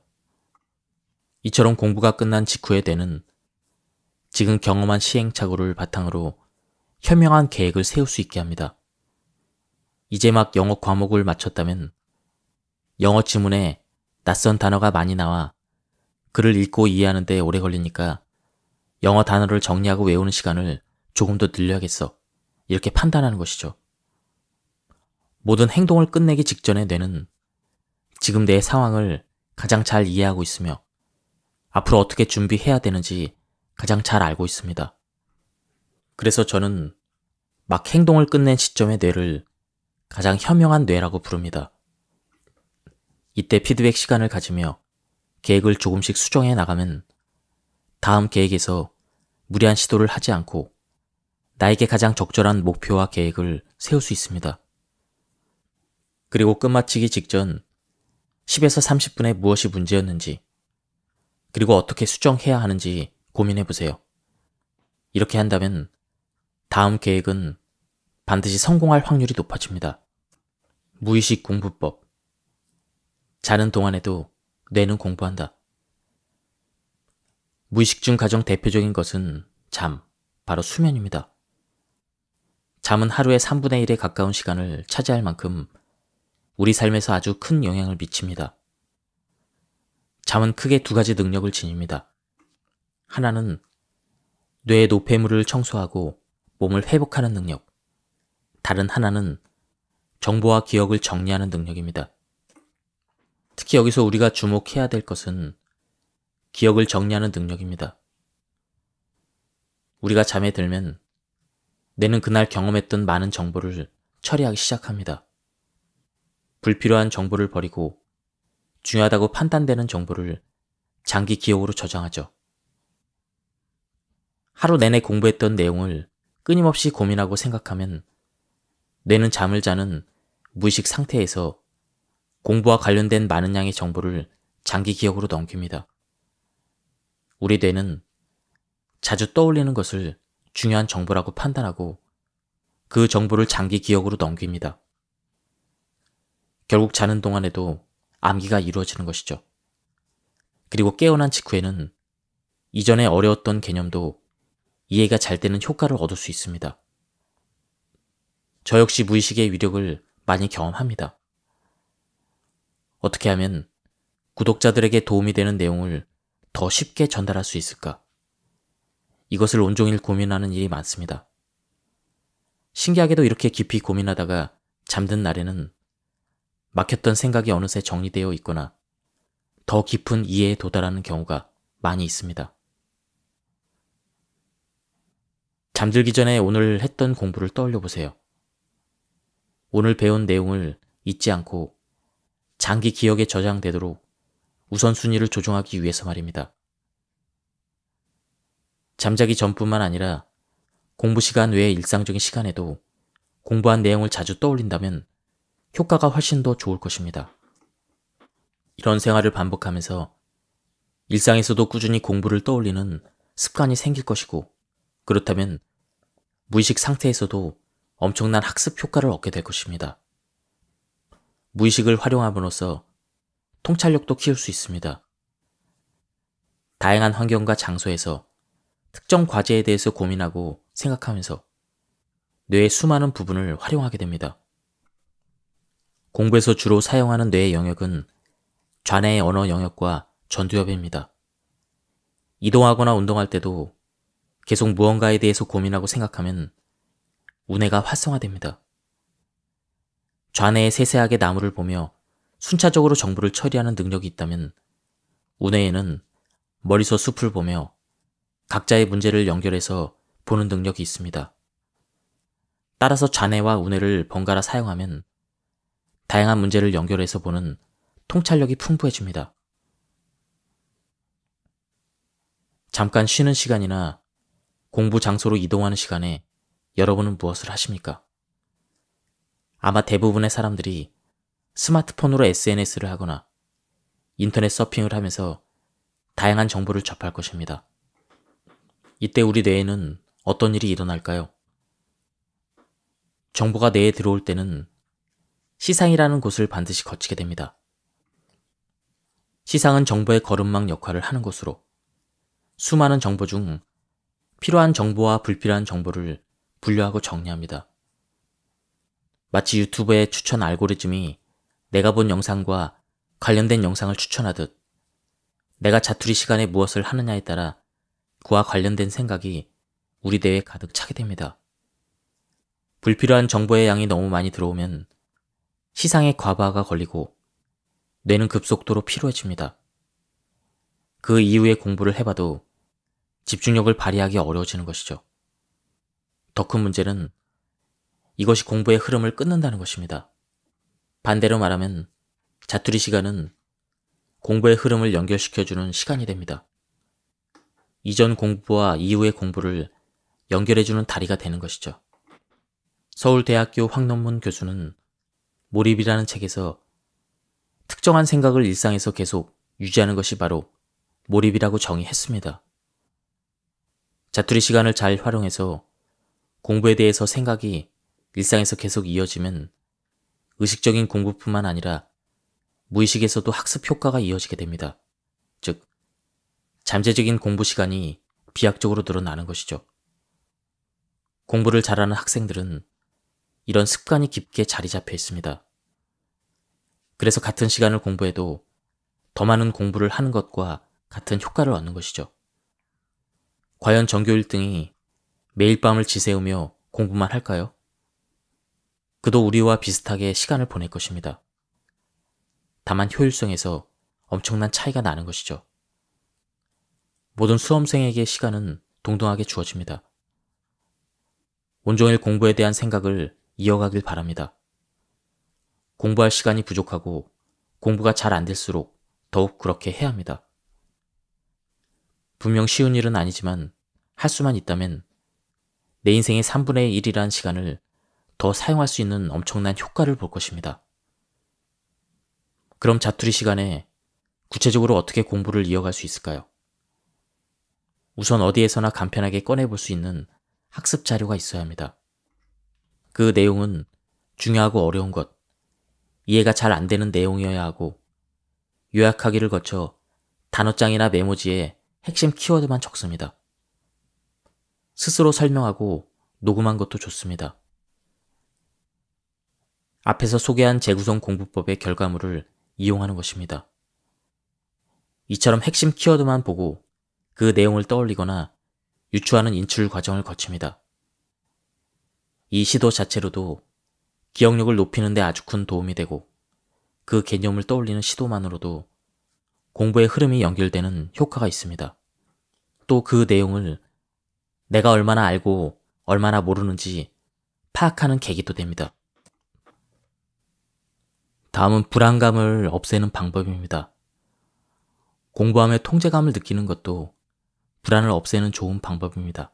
이처럼 공부가 끝난 직후의 뇌는 지금 경험한 시행착오를 바탕으로 현명한 계획을 세울 수 있게 합니다. 이제 막 영어 과목을 마쳤다면 영어 지문에 낯선 단어가 많이 나와 글을 읽고 이해하는데 오래 걸리니까 영어 단어를 정리하고 외우는 시간을 조금 더 늘려야겠어. 이렇게 판단하는 것이죠. 모든 행동을 끝내기 직전에 뇌는 지금 내 상황을 가장 잘 이해하고 있으며 앞으로 어떻게 준비해야 되는지 가장 잘 알고 있습니다. 그래서 저는 막 행동을 끝낸 시점의 뇌를 가장 현명한 뇌라고 부릅니다. 이때 피드백 시간을 가지며 계획을 조금씩 수정해 나가면 다음 계획에서 무리한 시도를 하지 않고 나에게 가장 적절한 목표와 계획을 세울 수 있습니다. 그리고 끝마치기 직전 10에서 30분에 무엇이 문제였는지, 그리고 어떻게 수정해야 하는지 고민해보세요. 이렇게 한다면 다음 계획은 반드시 성공할 확률이 높아집니다. 무의식 공부법. 자는 동안에도 뇌는 공부한다. 무의식 중 가장 대표적인 것은 잠, 바로 수면입니다. 잠은 하루의 3분의 1에 가까운 시간을 차지할 만큼 우리 삶에서 아주 큰 영향을 미칩니다. 잠은 크게 두 가지 능력을 지닙니다. 하나는 뇌의 노폐물을 청소하고 몸을 회복하는 능력, 다른 하나는 정보와 기억을 정리하는 능력입니다. 특히 여기서 우리가 주목해야 될 것은 기억을 정리하는 능력입니다. 우리가 잠에 들면 뇌는 그날 경험했던 많은 정보를 처리하기 시작합니다. 불필요한 정보를 버리고 중요하다고 판단되는 정보를 장기 기억으로 저장하죠. 하루 내내 공부했던 내용을 끊임없이 고민하고 생각하면 뇌는 잠을 자는 무의식 상태에서 공부와 관련된 많은 양의 정보를 장기 기억으로 넘깁니다. 우리 뇌는 자주 떠올리는 것을 중요한 정보라고 판단하고 그 정보를 장기 기억으로 넘깁니다. 결국 자는 동안에도 암기가 이루어지는 것이죠. 그리고 깨어난 직후에는 이전에 어려웠던 개념도 이해가 잘 되는 효과를 얻을 수 있습니다. 저 역시 무의식의 위력을 많이 경험합니다. 어떻게 하면 구독자들에게 도움이 되는 내용을 더 쉽게 전달할 수 있을까? 이것을 온종일 고민하는 일이 많습니다. 신기하게도 이렇게 깊이 고민하다가 잠든 날에는 막혔던 생각이 어느새 정리되어 있거나 더 깊은 이해에 도달하는 경우가 많이 있습니다. 잠들기 전에 오늘 했던 공부를 떠올려 보세요. 오늘 배운 내용을 잊지 않고 장기 기억에 저장되도록 우선순위를 조정하기 위해서 말입니다. 잠자기 전뿐만 아니라 공부 시간 외의 일상적인 시간에도 공부한 내용을 자주 떠올린다면 효과가 훨씬 더 좋을 것입니다. 이런 생활을 반복하면서 일상에서도 꾸준히 공부를 떠올리는 습관이 생길 것이고 그렇다면 무의식 상태에서도 엄청난 학습 효과를 얻게 될 것입니다. 무의식을 활용함으로써 통찰력도 키울 수 있습니다. 다양한 환경과 장소에서 특정 과제에 대해서 고민하고 생각하면서 뇌의 수많은 부분을 활용하게 됩니다. 공부에서 주로 사용하는 뇌의 영역은 좌뇌의 언어 영역과 전두엽입니다. 이동하거나 운동할 때도 계속 무언가에 대해서 고민하고 생각하면 우뇌가 활성화됩니다. 좌뇌에 세세하게 나무를 보며 순차적으로 정보를 처리하는 능력이 있다면 우뇌에는 머리서 숲을 보며 각자의 문제를 연결해서 보는 능력이 있습니다. 따라서 좌뇌와 우뇌를 번갈아 사용하면 다양한 문제를 연결해서 보는 통찰력이 풍부해집니다. 잠깐 쉬는 시간이나 공부 장소로 이동하는 시간에 여러분은 무엇을 하십니까? 아마 대부분의 사람들이 스마트폰으로 SNS를 하거나 인터넷 서핑을 하면서 다양한 정보를 접할 것입니다. 이때 우리 뇌에는 어떤 일이 일어날까요? 정보가 뇌에 들어올 때는 시상이라는 곳을 반드시 거치게 됩니다. 시상은 정보의 걸음망 역할을 하는 것으로 수많은 정보 중 필요한 정보와 불필요한 정보를 분류하고 정리합니다. 마치 유튜브의 추천 알고리즘이 내가 본 영상과 관련된 영상을 추천하듯 내가 자투리 시간에 무엇을 하느냐에 따라 그와 관련된 생각이 우리 대회에 가득 차게 됩니다. 불필요한 정보의 양이 너무 많이 들어오면 시상의 과부하가 걸리고 뇌는 급속도로 피로해집니다. 그 이후에 공부를 해봐도 집중력을 발휘하기 어려워지는 것이죠. 더 큰 문제는 이것이 공부의 흐름을 끊는다는 것입니다. 반대로 말하면 자투리 시간은 공부의 흐름을 연결시켜주는 시간이 됩니다. 이전 공부와 이후의 공부를 연결해주는 다리가 되는 것이죠. 서울대학교 황남문 교수는 몰입이라는 책에서 특정한 생각을 일상에서 계속 유지하는 것이 바로 몰입이라고 정의했습니다. 자투리 시간을 잘 활용해서 공부에 대해서 생각이 일상에서 계속 이어지면 의식적인 공부뿐만 아니라 무의식에서도 학습 효과가 이어지게 됩니다. 즉, 잠재적인 공부 시간이 비약적으로 늘어나는 것이죠. 공부를 잘하는 학생들은 이런 습관이 깊게 자리 잡혀 있습니다. 그래서 같은 시간을 공부해도 더 많은 공부를 하는 것과 같은 효과를 얻는 것이죠. 과연 전교 1등이 매일 밤을 지새우며 공부만 할까요? 그도 우리와 비슷하게 시간을 보낼 것입니다. 다만 효율성에서 엄청난 차이가 나는 것이죠. 모든 수험생에게 시간은 동등하게 주어집니다. 온종일 공부에 대한 생각을 이어가길 바랍니다. 공부할 시간이 부족하고 공부가 잘 안 될수록 더욱 그렇게 해야 합니다. 분명 쉬운 일은 아니지만 할 수만 있다면 내 인생의 3분의 1이라는 시간을 더 사용할 수 있는 엄청난 효과를 볼 것입니다. 그럼 자투리 시간에 구체적으로 어떻게 공부를 이어갈 수 있을까요? 우선 어디에서나 간편하게 꺼내볼 수 있는 학습 자료가 있어야 합니다. 그 내용은 중요하고 어려운 것, 이해가 잘 안 되는 내용이어야 하고 요약하기를 거쳐 단어장이나 메모지에 핵심 키워드만 적습니다. 스스로 설명하고 녹음한 것도 좋습니다. 앞에서 소개한 재구성 공부법의 결과물을 이용하는 것입니다. 이처럼 핵심 키워드만 보고 그 내용을 떠올리거나 유추하는 인출 과정을 거칩니다. 이 시도 자체로도 기억력을 높이는 데 아주 큰 도움이 되고 그 개념을 떠올리는 시도만으로도 공부의 흐름이 연결되는 효과가 있습니다. 또 그 내용을 내가 얼마나 알고 얼마나 모르는지 파악하는 계기도 됩니다. 다음은 불안감을 없애는 방법입니다. 공부하며 통제감을 느끼는 것도 불안을 없애는 좋은 방법입니다.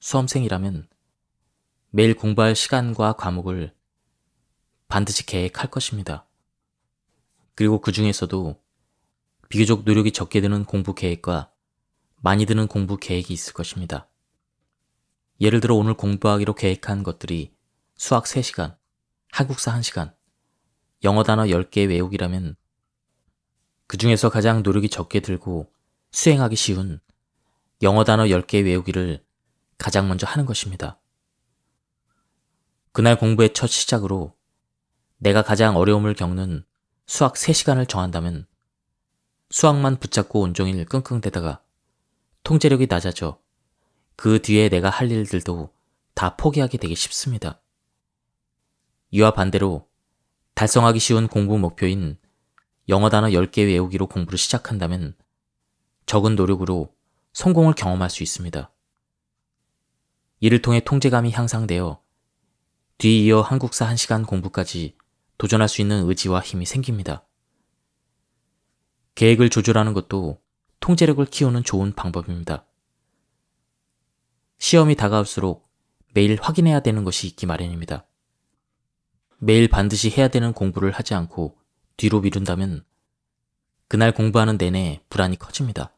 수험생이라면 매일 공부할 시간과 과목을 반드시 계획할 것입니다. 그리고 그 중에서도 비교적 노력이 적게 드는 공부 계획과 많이 드는 공부 계획이 있을 것입니다. 예를 들어 오늘 공부하기로 계획한 것들이 수학 3시간, 한국사 1시간, 영어 단어 10개 의 외우기라면 그 중에서 가장 노력이 적게 들고 수행하기 쉬운 영어 단어 10개 의 외우기를 가장 먼저 하는 것입니다. 그날 공부의 첫 시작으로 내가 가장 어려움을 겪는 수학 3시간을 정한다면 수학만 붙잡고 온종일 끙끙대다가 통제력이 낮아져 그 뒤에 내가 할 일들도 다 포기하게 되기 쉽습니다. 이와 반대로 달성하기 쉬운 공부 목표인 영어 단어 10개 외우기로 공부를 시작한다면 적은 노력으로 성공을 경험할 수 있습니다. 이를 통해 통제감이 향상되어 뒤이어 한국사 1시간 공부까지 도전할 수 있는 의지와 힘이 생깁니다. 계획을 조절하는 것도 통제력을 키우는 좋은 방법입니다. 시험이 다가올수록 매일 확인해야 되는 것이 있기 마련입니다. 매일 반드시 해야 되는 공부를 하지 않고 뒤로 미룬다면 그날 공부하는 내내 불안이 커집니다.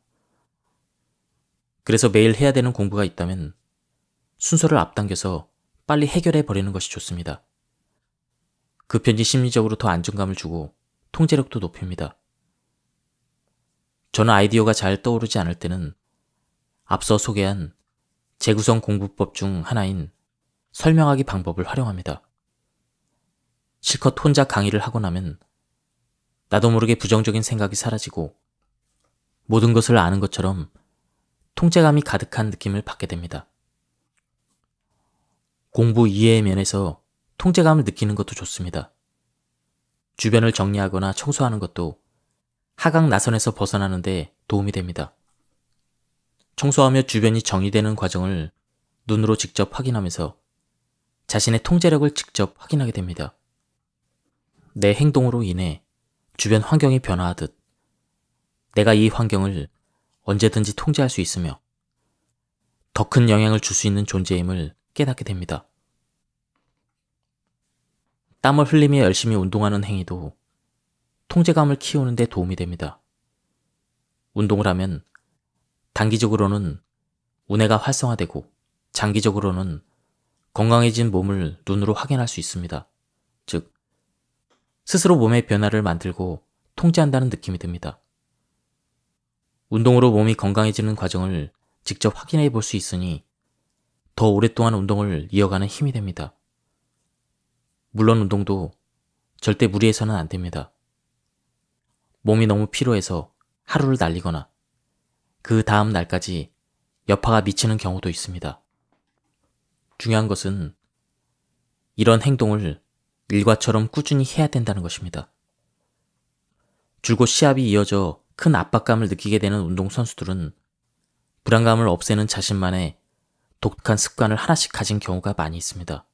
그래서 매일 해야 되는 공부가 있다면 순서를 앞당겨서 빨리 해결해 버리는 것이 좋습니다. 그편지 심리적으로 더 안정감을 주고 통제력도 높입니다. 저는 아이디어가 잘 떠오르지 않을 때는 앞서 소개한 재구성 공부법 중 하나인 설명하기 방법을 활용합니다. 실컷 혼자 강의를 하고 나면 나도 모르게 부정적인 생각이 사라지고 모든 것을 아는 것처럼 통제감이 가득한 느낌을 받게 됩니다. 공부 이해의 면에서 통제감을 느끼는 것도 좋습니다. 주변을 정리하거나 청소하는 것도 하강 나선에서 벗어나는 데 도움이 됩니다. 청소하며 주변이 정리되는 과정을 눈으로 직접 확인하면서 자신의 통제력을 직접 확인하게 됩니다. 내 행동으로 인해 주변 환경이 변화하듯 내가 이 환경을 언제든지 통제할 수 있으며 더 큰 영향을 줄 수 있는 존재임을 깨닫게 됩니다. 땀을 흘리며 열심히 운동하는 행위도 통제감을 키우는 데 도움이 됩니다. 운동을 하면 단기적으로는 운해가 활성화되고 장기적으로는 건강해진 몸을 눈으로 확인할 수 있습니다. 즉, 스스로 몸의 변화를 만들고 통제한다는 느낌이 듭니다. 운동으로 몸이 건강해지는 과정을 직접 확인해 볼 수 있으니 더 오랫동안 운동을 이어가는 힘이 됩니다. 물론 운동도 절대 무리해서는 안 됩니다. 몸이 너무 피로해서 하루를 날리거나 그 다음 날까지 여파가 미치는 경우도 있습니다. 중요한 것은 이런 행동을 일과처럼 꾸준히 해야 된다는 것입니다. 줄곧 시합이 이어져 큰 압박감을 느끼게 되는 운동선수들은 불안감을 없애는 자신만의 독특한 습관을 하나씩 가진 경우가 많이 있습니다.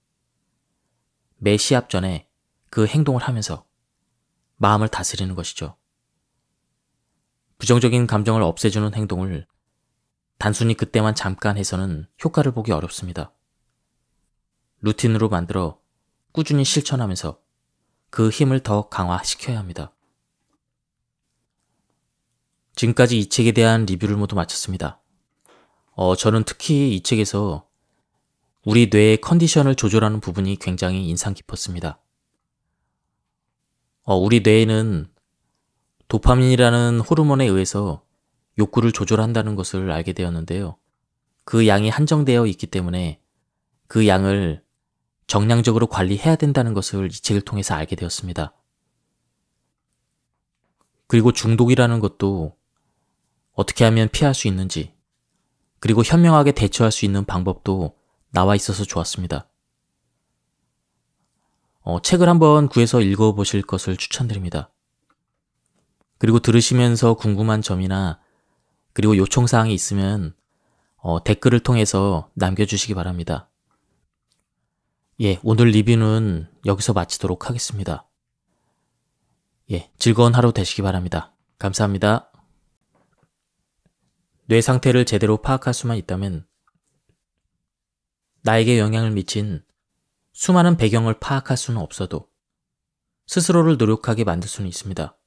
매 시합 전에 그 행동을 하면서 마음을 다스리는 것이죠. 부정적인 감정을 없애주는 행동을 단순히 그때만 잠깐 해서는 효과를 보기 어렵습니다. 루틴으로 만들어 꾸준히 실천하면서 그 힘을 더 강화시켜야 합니다. 지금까지 이 책에 대한 리뷰를 모두 마쳤습니다. 어, 저는 특히 이 책에서 우리 뇌의 컨디션을 조절하는 부분이 굉장히 인상 깊었습니다. 어, 우리 뇌에는 도파민이라는 호르몬에 의해서 욕구를 조절한다는 것을 알게 되었는데요. 그 양이 한정되어 있기 때문에 그 양을 정량적으로 관리해야 된다는 것을 이 책을 통해서 알게 되었습니다. 그리고 중독이라는 것도 어떻게 하면 피할 수 있는지, 그리고 현명하게 대처할 수 있는 방법도 나와 있어서 좋았습니다. 어, 책을 한번 구해서 읽어보실 것을 추천드립니다. 그리고 들으시면서 궁금한 점이나 그리고 요청사항이 있으면 어, 댓글을 통해서 남겨주시기 바랍니다. 예, 오늘 리뷰는 여기서 마치도록 하겠습니다. 예, 즐거운 하루 되시기 바랍니다. 감사합니다. 뇌 상태를 제대로 파악할 수만 있다면 나에게 영향을 미친 수많은 배경을 파악할 수는 없어도 스스로를 노력하게 만들 수는 있습니다.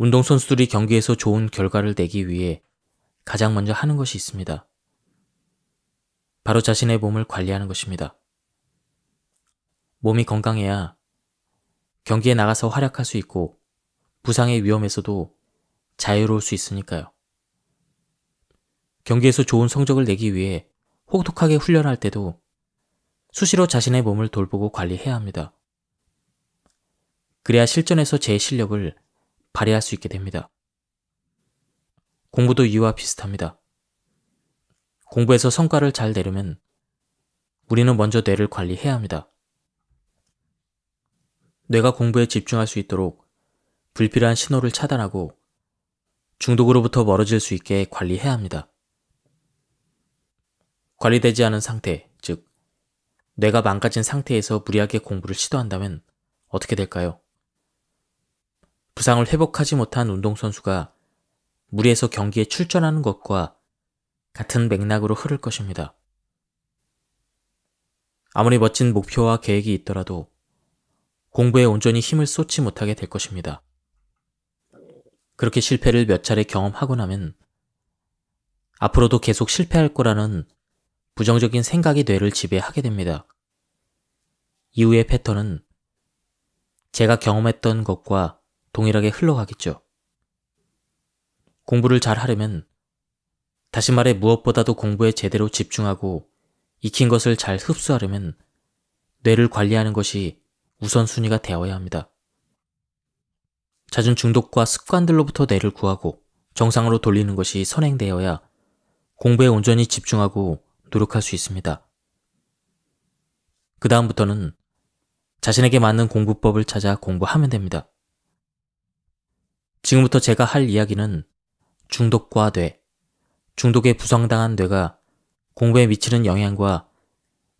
운동선수들이 경기에서 좋은 결과를 내기 위해 가장 먼저 하는 것이 있습니다. 바로 자신의 몸을 관리하는 것입니다. 몸이 건강해야 경기에 나가서 활약할 수 있고 부상의 위험에서도 자유로울 수 있으니까요. 경기에서 좋은 성적을 내기 위해 혹독하게 훈련할 때도 수시로 자신의 몸을 돌보고 관리해야 합니다. 그래야 실전에서 제 실력을 발휘할 수 있게 됩니다. 공부도 이와 비슷합니다. 공부에서 성과를 잘 내려면 우리는 먼저 뇌를 관리해야 합니다. 뇌가 공부에 집중할 수 있도록 불필요한 신호를 차단하고 중독으로부터 멀어질 수 있게 관리해야 합니다. 관리되지 않은 상태, 즉 뇌가 망가진 상태에서 무리하게 공부를 시도한다면 어떻게 될까요? 부상을 회복하지 못한 운동선수가 무리해서 경기에 출전하는 것과 같은 맥락으로 흐를 것입니다. 아무리 멋진 목표와 계획이 있더라도 공부에 온전히 힘을 쏟지 못하게 될 것입니다. 그렇게 실패를 몇 차례 경험하고 나면 앞으로도 계속 실패할 거라는 부정적인 생각이 뇌를 지배하게 됩니다. 이후의 패턴은 제가 경험했던 것과 동일하게 흘러가겠죠. 공부를 잘 하려면 다시 말해 무엇보다도 공부에 제대로 집중하고 익힌 것을 잘 흡수하려면 뇌를 관리하는 것이 우선순위가 되어야 합니다. 잦은 중독과 습관들로부터 뇌를 구하고 정상으로 돌리는 것이 선행되어야 공부에 온전히 집중하고 노력할 수 있습니다. 그 다음부터는 자신에게 맞는 공부법을 찾아 공부하면 됩니다. 지금부터 제가 할 이야기는 중독과 뇌, 중독에 부상당한 뇌가 공부에 미치는 영향과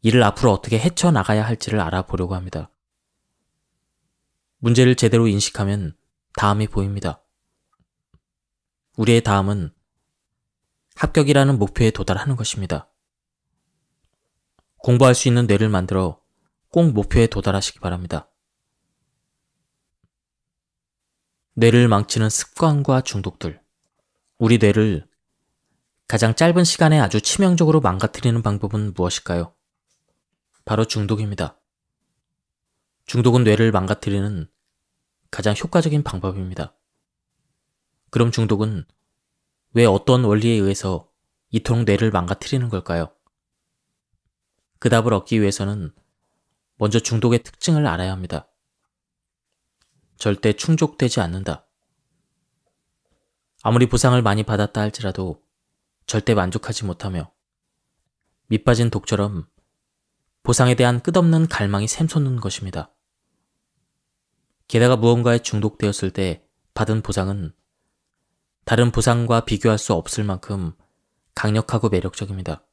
이를 앞으로 어떻게 헤쳐나가야 할지를 알아보려고 합니다. 문제를 제대로 인식하면 다음이 보입니다. 우리의 다음은 합격이라는 목표에 도달하는 것입니다. 공부할 수 있는 뇌를 만들어 꼭 목표에 도달하시기 바랍니다. 뇌를 망치는 습관과 중독들. 우리 뇌를 가장 짧은 시간에 아주 치명적으로 망가뜨리는 방법은 무엇일까요? 바로 중독입니다. 중독은 뇌를 망가뜨리는 가장 효과적인 방법입니다. 그럼 중독은 왜 어떤 원리에 의해서 이토록 뇌를 망가뜨리는 걸까요? 그 답을 얻기 위해서는 먼저 중독의 특징을 알아야 합니다. 절대 충족되지 않는다. 아무리 보상을 많이 받았다 할지라도 절대 만족하지 못하며 밑빠진 독처럼 보상에 대한 끝없는 갈망이 샘솟는 것입니다. 게다가 무언가에 중독되었을 때 받은 보상은 다른 보상과 비교할 수 없을 만큼 강력하고 매력적입니다.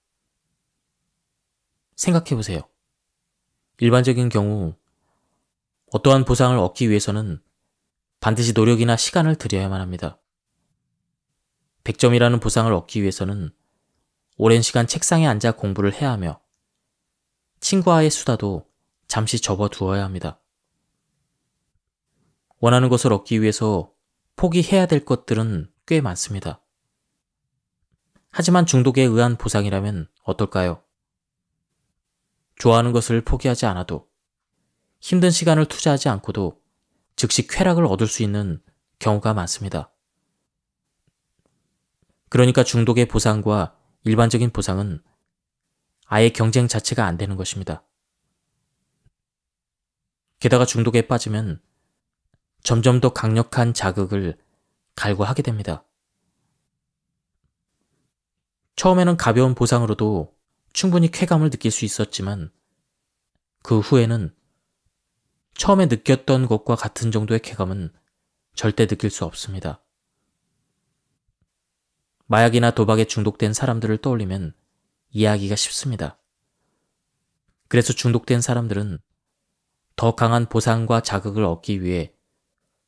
생각해보세요. 일반적인 경우 어떠한 보상을 얻기 위해서는 반드시 노력이나 시간을 들여야만 합니다. 100점이라는 보상을 얻기 위해서는 오랜 시간 책상에 앉아 공부를 해야 하며 친구와의 수다도 잠시 접어두어야 합니다. 원하는 것을 얻기 위해서 포기해야 될 것들은 꽤 많습니다. 하지만 중독에 의한 보상이라면 어떨까요? 좋아하는 것을 포기하지 않아도 힘든 시간을 투자하지 않고도 즉시 쾌락을 얻을 수 있는 경우가 많습니다. 그러니까 중독의 보상과 일반적인 보상은 아예 경쟁 자체가 안 되는 것입니다. 게다가 중독에 빠지면 점점 더 강력한 자극을 갈구하게 됩니다. 처음에는 가벼운 보상으로도 충분히 쾌감을 느낄 수 있었지만 그 후에는 처음에 느꼈던 것과 같은 정도의 쾌감은 절대 느낄 수 없습니다. 마약이나 도박에 중독된 사람들을 떠올리면 이해하기가 쉽습니다. 그래서 중독된 사람들은 더 강한 보상과 자극을 얻기 위해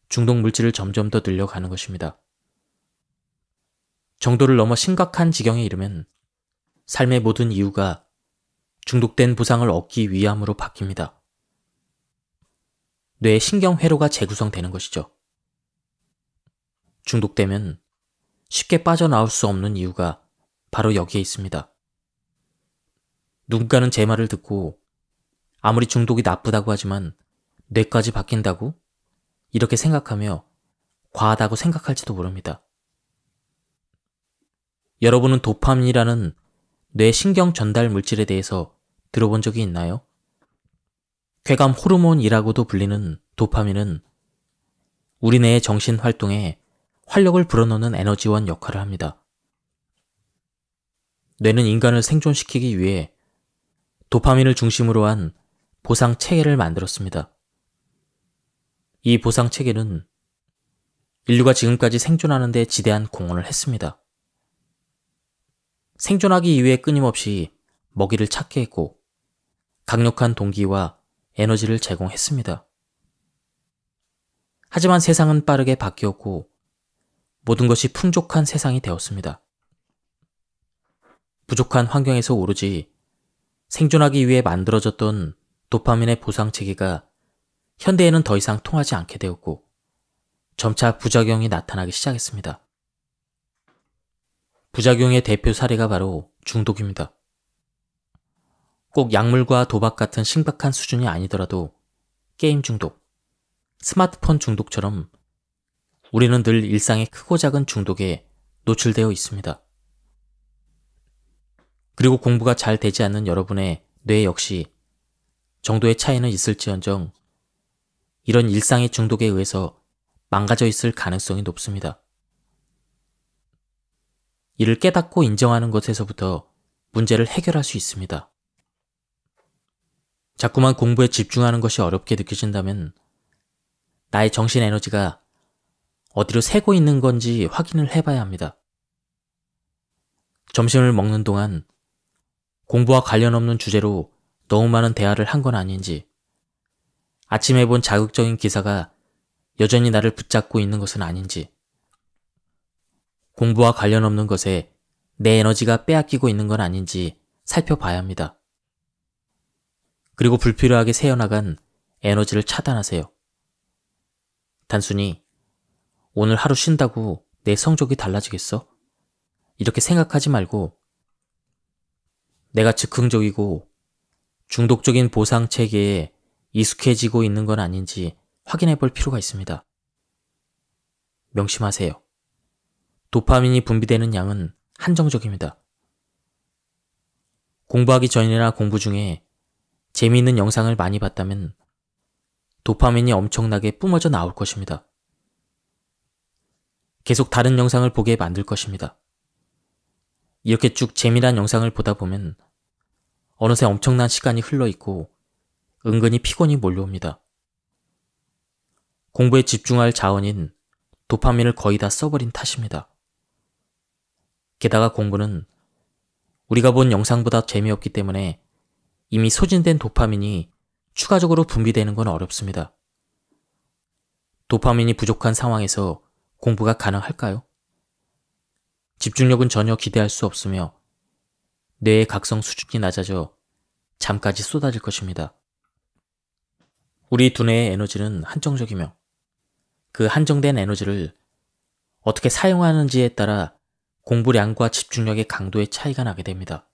중독 물질을 점점 더 늘려가는 것입니다. 정도를 넘어 심각한 지경에 이르면 삶의 모든 이유가 중독된 보상을 얻기 위함으로 바뀝니다. 뇌 신경 회로가 재구성되는 것이죠. 중독되면 쉽게 빠져나올 수 없는 이유가 바로 여기에 있습니다. 누군가는 제 말을 듣고 아무리 중독이 나쁘다고 하지만 뇌까지 바뀐다고? 이렇게 생각하며 과하다고 생각할지도 모릅니다. 여러분은 도파민이라는 뇌 신경 전달 물질에 대해서 들어본 적이 있나요? 쾌감 호르몬이라고도 불리는 도파민은 우리 뇌의 정신 활동에 활력을 불어넣는 에너지원 역할을 합니다. 뇌는 인간을 생존시키기 위해 도파민을 중심으로 한 보상 체계를 만들었습니다. 이 보상 체계는 인류가 지금까지 생존하는 데 지대한 공헌을 했습니다. 생존하기 이후에 끊임없이 먹이를 찾게 했고 강력한 동기와 에너지를 제공했습니다. 하지만 세상은 빠르게 바뀌었고 모든 것이 풍족한 세상이 되었습니다. 부족한 환경에서 오르지 생존하기 위해 만들어졌던 도파민의 보상체계가 현대에는 더 이상 통하지 않게 되었고 점차 부작용이 나타나기 시작했습니다. 부작용의 대표 사례가 바로 중독입니다. 꼭 약물과 도박 같은 심각한 수준이 아니더라도 게임 중독, 스마트폰 중독처럼 우리는 늘 일상의 크고 작은 중독에 노출되어 있습니다. 그리고 공부가 잘 되지 않는 여러분의 뇌 역시 정도의 차이는 있을지언정 이런 일상의 중독에 의해서 망가져 있을 가능성이 높습니다. 이를 깨닫고 인정하는 것에서부터 문제를 해결할 수 있습니다. 자꾸만 공부에 집중하는 것이 어렵게 느껴진다면 나의 정신 에너지가 어디로 새고 있는 건지 확인을 해봐야 합니다. 점심을 먹는 동안 공부와 관련 없는 주제로 너무 많은 대화를 한 건 아닌지, 아침에 본 자극적인 기사가 여전히 나를 붙잡고 있는 것은 아닌지, 공부와 관련 없는 것에 내 에너지가 빼앗기고 있는 건 아닌지 살펴봐야 합니다. 그리고 불필요하게 새어나간 에너지를 차단하세요. 단순히 오늘 하루 쉰다고 내 성적이 달라지겠어? 이렇게 생각하지 말고 내가 즉흥적이고 중독적인 보상 체계에 익숙해지고 있는 건 아닌지 확인해 볼 필요가 있습니다. 명심하세요. 도파민이 분비되는 양은 한정적입니다. 공부하기 전이나 공부 중에 재미있는 영상을 많이 봤다면 도파민이 엄청나게 뿜어져 나올 것입니다. 계속 다른 영상을 보게 만들 것입니다. 이렇게 쭉 재미난 영상을 보다 보면 어느새 엄청난 시간이 흘러있고 은근히 피곤이 몰려옵니다. 공부에 집중할 자원인 도파민을 거의 다 써버린 탓입니다. 게다가 공부는 우리가 본 영상보다 재미없기 때문에 이미 소진된 도파민이 추가적으로 분비되는 건 어렵습니다. 도파민이 부족한 상황에서 공부가 가능할까요? 집중력은 전혀 기대할 수 없으며 뇌의 각성 수준이 낮아져 잠까지 쏟아질 것입니다. 우리 두뇌의 에너지는 한정적이며 그 한정된 에너지를 어떻게 사용하는지에 따라 공부량과 집중력의 강도의 차이가 나게 됩니다.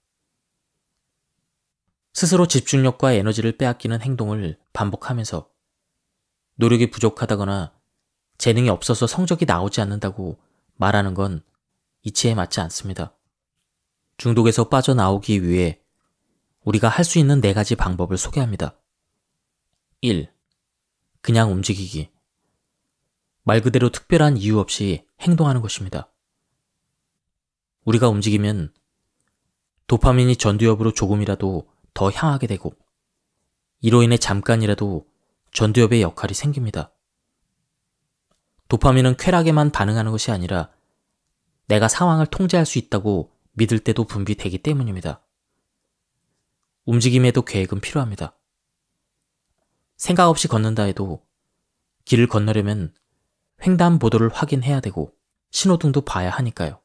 스스로 집중력과 에너지를 빼앗기는 행동을 반복하면서 노력이 부족하다거나 재능이 없어서 성적이 나오지 않는다고 말하는 건 이치에 맞지 않습니다. 중독에서 빠져나오기 위해 우리가 할 수 있는 네 가지 방법을 소개합니다. 1. 그냥 움직이기. 말 그대로 특별한 이유 없이 행동하는 것입니다. 우리가 움직이면 도파민이 전두엽으로 조금이라도 더 향하게 되고 이로 인해 잠깐이라도 전두엽의 역할이 생깁니다. 도파민은 쾌락에만 반응하는 것이 아니라 내가 상황을 통제할 수 있다고 믿을 때도 분비되기 때문입니다. 움직임에도 계획은 필요합니다. 생각 없이 걷는다 해도 길을 건너려면 횡단보도를 확인해야 되고 신호등도 봐야 하니까요.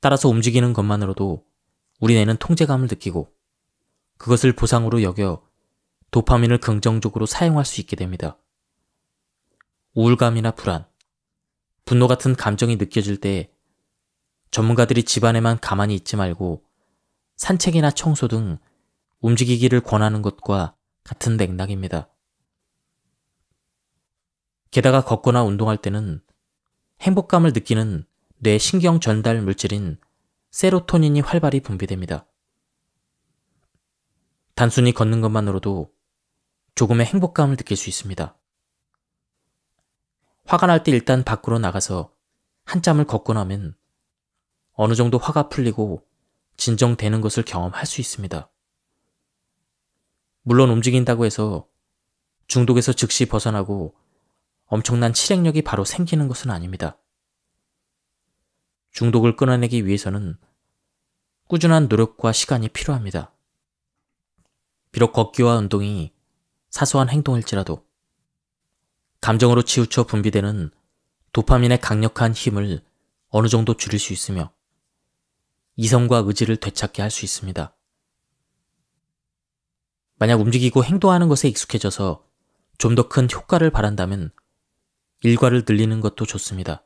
따라서 움직이는 것만으로도 우리뇌는 통제감을 느끼고 그것을 보상으로 여겨 도파민을 긍정적으로 사용할 수 있게 됩니다. 우울감이나 불안, 분노 같은 감정이 느껴질 때 전문가들이 집안에만 가만히 있지 말고 산책이나 청소 등 움직이기를 권하는 것과 같은 맥락입니다. 게다가 걷거나 운동할 때는 행복감을 느끼는 뇌 신경 전달 물질인 세로토닌이 활발히 분비됩니다. 단순히 걷는 것만으로도 조금의 행복감을 느낄 수 있습니다. 화가 날 때 일단 밖으로 나가서 한참을 걷고 나면 어느 정도 화가 풀리고 진정되는 것을 경험할 수 있습니다. 물론 움직인다고 해서 중독에서 즉시 벗어나고 엄청난 실행력이 바로 생기는 것은 아닙니다. 중독을 끊어내기 위해서는 꾸준한 노력과 시간이 필요합니다. 비록 걷기와 운동이 사소한 행동일지라도 감정으로 치우쳐 분비되는 도파민의 강력한 힘을 어느 정도 줄일 수 있으며 이성과 의지를 되찾게 할 수 있습니다. 만약 움직이고 행동하는 것에 익숙해져서 좀 더 큰 효과를 바란다면 일과를 늘리는 것도 좋습니다.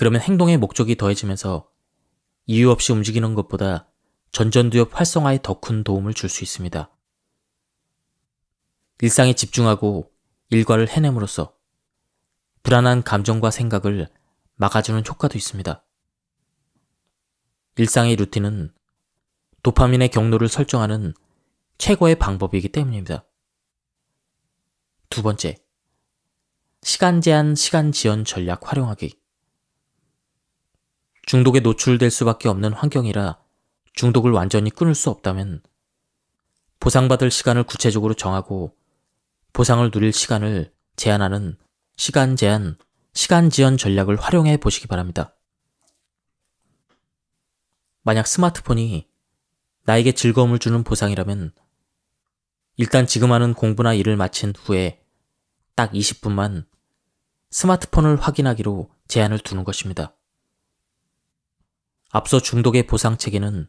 그러면 행동의 목적이 더해지면서 이유 없이 움직이는 것보다 전전두엽 활성화에 더 큰 도움을 줄 수 있습니다. 일상에 집중하고 일과를 해냄으로써 불안한 감정과 생각을 막아주는 효과도 있습니다. 일상의 루틴은 도파민의 경로를 설정하는 최고의 방법이기 때문입니다. 두 번째, 시간 제한 시간 지연 전략 활용하기. 중독에 노출될 수밖에 없는 환경이라 중독을 완전히 끊을 수 없다면 보상받을 시간을 구체적으로 정하고 보상을 누릴 시간을 제한하는 시간 제한, 시간 지연 전략을 활용해 보시기 바랍니다. 만약 스마트폰이 나에게 즐거움을 주는 보상이라면 일단 지금 하는 공부나 일을 마친 후에 딱 20분만 스마트폰을 확인하기로 제한을 두는 것입니다. 앞서 중독의 보상 체계는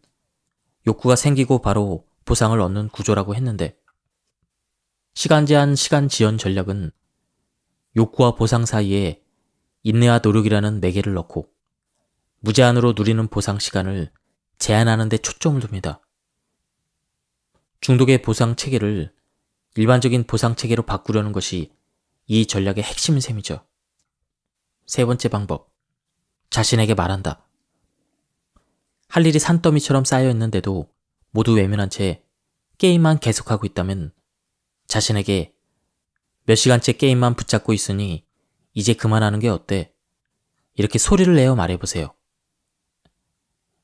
욕구가 생기고 바로 보상을 얻는 구조라고 했는데 시간 제한 시간 지연 전략은 욕구와 보상 사이에 인내와 노력이라는 매개를 넣고 무제한으로 누리는 보상 시간을 제한하는 데 초점을 둡니다. 중독의 보상 체계를 일반적인 보상 체계로 바꾸려는 것이 이 전략의 핵심 셈이죠. 세 번째 방법. 자신에게 말한다. 할 일이 산더미처럼 쌓여 있는데도 모두 외면한 채 게임만 계속하고 있다면 자신에게 몇 시간째 게임만 붙잡고 있으니 이제 그만하는 게 어때? 이렇게 소리를 내어 말해보세요.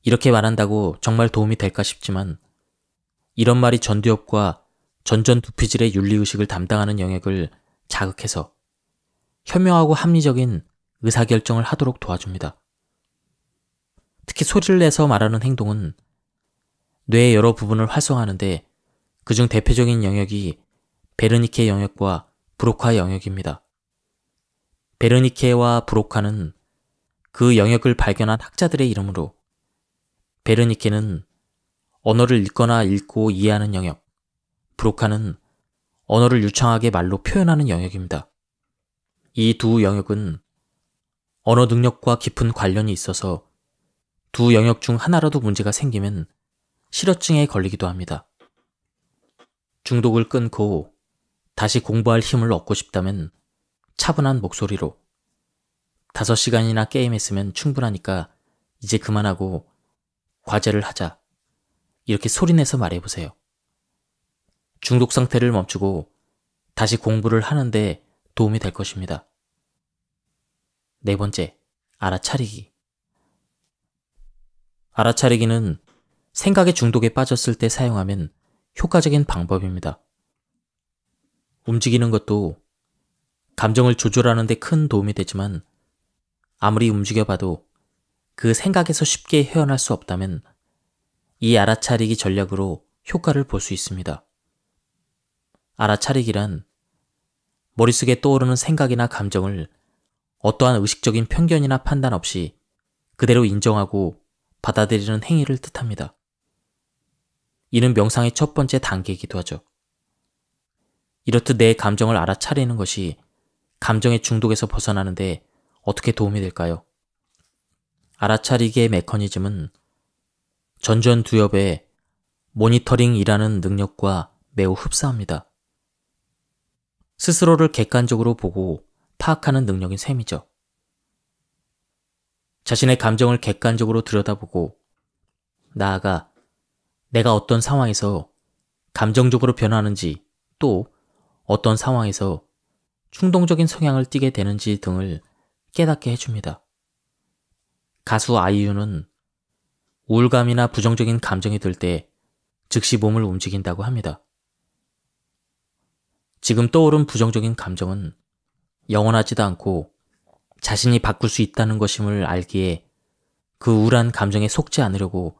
이렇게 말한다고 정말 도움이 될까 싶지만 이런 말이 전두엽과 전전두피질의 윤리의식을 담당하는 영역을 자극해서 현명하고 합리적인 의사결정을 하도록 도와줍니다. 특히 소리를 내서 말하는 행동은 뇌의 여러 부분을 활성화하는데 그중 대표적인 영역이 베르니케 영역과 브로카 영역입니다. 베르니케와 브로카는 그 영역을 발견한 학자들의 이름으로 베르니케는 언어를 읽거나 읽고 이해하는 영역, 브로카는 언어를 유창하게 말로 표현하는 영역입니다. 이 두 영역은 언어 능력과 깊은 관련이 있어서 두 영역 중 하나라도 문제가 생기면 실어증에 걸리기도 합니다. 중독을 끊고 다시 공부할 힘을 얻고 싶다면 차분한 목소리로 5시간이나 게임했으면 충분하니까 이제 그만하고 과제를 하자. 이렇게 소리내서 말해보세요. 중독 상태를 멈추고 다시 공부를 하는데 도움이 될 것입니다. 네 번째, 알아차리기. 알아차리기는 생각의 중독에 빠졌을 때 사용하면 효과적인 방법입니다. 움직이는 것도 감정을 조절하는 데 큰 도움이 되지만 아무리 움직여봐도 그 생각에서 쉽게 헤어날 수 없다면 이 알아차리기 전략으로 효과를 볼 수 있습니다. 알아차리기란 머릿속에 떠오르는 생각이나 감정을 어떠한 의식적인 편견이나 판단 없이 그대로 인정하고 받아들이는 행위를 뜻합니다. 이는 명상의 첫 번째 단계이기도 하죠. 이렇듯 내 감정을 알아차리는 것이 감정의 중독에서 벗어나는데 어떻게 도움이 될까요? 알아차리기의 메커니즘은 전전두엽의 모니터링이라는 능력과 매우 흡사합니다. 스스로를 객관적으로 보고 파악하는 능력인 셈이죠. 자신의 감정을 객관적으로 들여다보고 나아가 내가 어떤 상황에서 감정적으로 변하는지 또 어떤 상황에서 충동적인 성향을 띠게 되는지 등을 깨닫게 해줍니다. 가수 아이유는 우울감이나 부정적인 감정이 들 때 즉시 몸을 움직인다고 합니다. 지금 떠오른 부정적인 감정은 영원하지도 않고 자신이 바꿀 수 있다는 것임을 알기에 그 우울한 감정에 속지 않으려고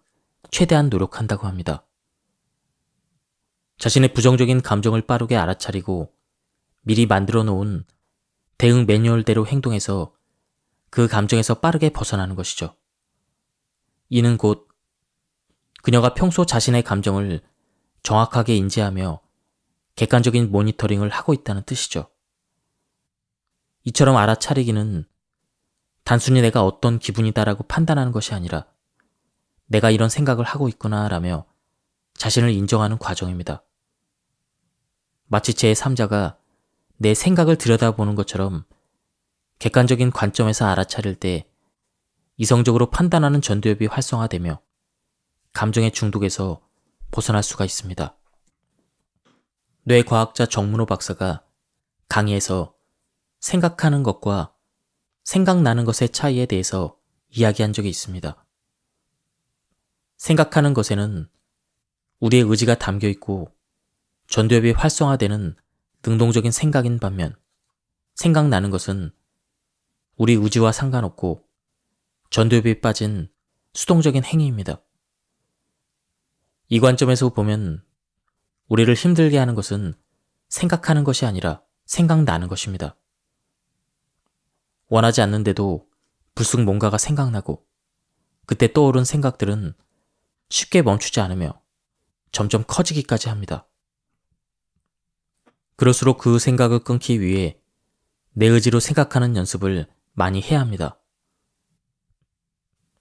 최대한 노력한다고 합니다. 자신의 부정적인 감정을 빠르게 알아차리고 미리 만들어 놓은 대응 매뉴얼대로 행동해서 그 감정에서 빠르게 벗어나는 것이죠. 이는 곧 그녀가 평소 자신의 감정을 정확하게 인지하며 객관적인 모니터링을 하고 있다는 뜻이죠. 이처럼 알아차리기는 단순히 내가 어떤 기분이다라고 판단하는 것이 아니라 내가 이런 생각을 하고 있구나라며 자신을 인정하는 과정입니다. 마치 제3자가 내 생각을 들여다보는 것처럼 객관적인 관점에서 알아차릴 때 이성적으로 판단하는 전두엽이 활성화되며 감정의 중독에서 벗어날 수가 있습니다. 뇌과학자 정문호 박사가 강의에서 생각하는 것과 생각나는 것의 차이에 대해서 이야기한 적이 있습니다. 생각하는 것에는 우리의 의지가 담겨 있고 전두엽이 활성화되는 능동적인 생각인 반면 생각나는 것은 우리 의지와 상관없고 전두엽이 빠진 수동적인 행위입니다. 이 관점에서 보면 우리를 힘들게 하는 것은 생각하는 것이 아니라 생각나는 것입니다. 원하지 않는데도 불쑥 뭔가가 생각나고 그때 떠오른 생각들은 쉽게 멈추지 않으며 점점 커지기까지 합니다. 그럴수록 그 생각을 끊기 위해 내 의지로 생각하는 연습을 많이 해야 합니다.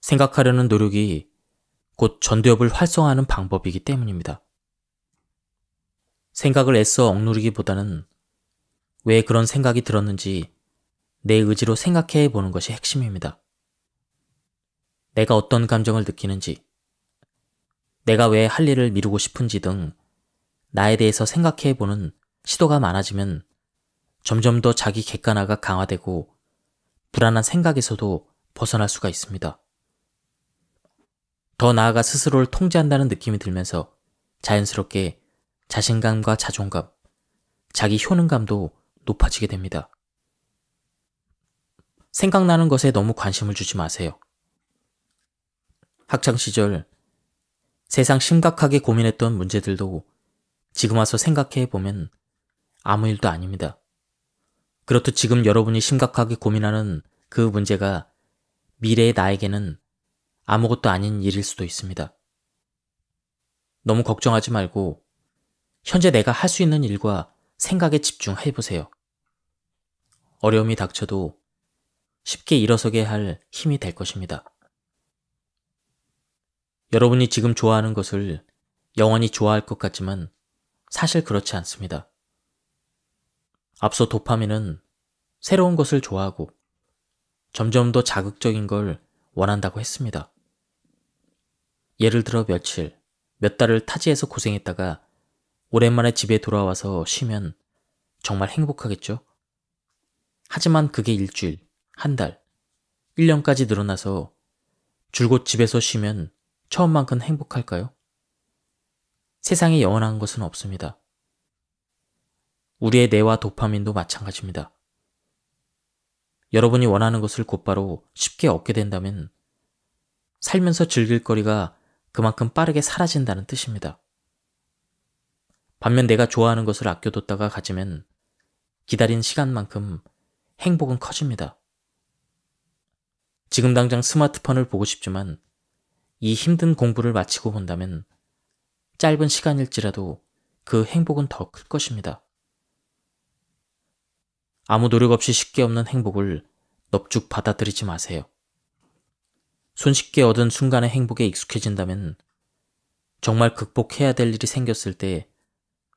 생각하려는 노력이 곧 전두엽을 활성화하는 방법이기 때문입니다. 생각을 애써 억누르기보다는 왜 그런 생각이 들었는지 내 의지로 생각해 보는 것이 핵심입니다. 내가 어떤 감정을 느끼는지, 내가 왜 할 일을 미루고 싶은지 등 나에 대해서 생각해 보는 시도가 많아지면 점점 더 자기 객관화가 강화되고 불안한 생각에서도 벗어날 수가 있습니다. 더 나아가 스스로를 통제한다는 느낌이 들면서 자연스럽게 자신감과 자존감, 자기 효능감도 높아지게 됩니다. 생각나는 것에 너무 관심을 주지 마세요. 학창시절 세상 심각하게 고민했던 문제들도 지금 와서 생각해 보면 아무 일도 아닙니다. 그렇듯 지금 여러분이 심각하게 고민하는 그 문제가 미래의 나에게는 아무것도 아닌 일일 수도 있습니다. 너무 걱정하지 말고 현재 내가 할 수 있는 일과 생각에 집중해 보세요. 어려움이 닥쳐도 쉽게 일어서게 할 힘이 될 것입니다. 여러분이 지금 좋아하는 것을 영원히 좋아할 것 같지만 사실 그렇지 않습니다. 앞서 도파민은 새로운 것을 좋아하고 점점 더 자극적인 걸 원한다고 했습니다. 예를 들어 며칠, 몇 달을 타지에서 고생했다가 오랜만에 집에 돌아와서 쉬면 정말 행복하겠죠? 하지만 그게 일주일, 한 달, 1년까지 늘어나서 줄곧 집에서 쉬면 처음만큼 행복할까요? 세상에 영원한 것은 없습니다. 우리의 뇌와 도파민도 마찬가지입니다. 여러분이 원하는 것을 곧바로 쉽게 얻게 된다면 살면서 즐길 거리가 그만큼 빠르게 사라진다는 뜻입니다. 반면 내가 좋아하는 것을 아껴뒀다가 가지면 기다린 시간만큼 행복은 커집니다. 지금 당장 스마트폰을 보고 싶지만 이 힘든 공부를 마치고 본다면 짧은 시간일지라도 그 행복은 더 클 것입니다. 아무 노력 없이 쉽게 없는 행복을 넙죽 받아들이지 마세요. 손쉽게 얻은 순간의 행복에 익숙해진다면 정말 극복해야 될 일이 생겼을 때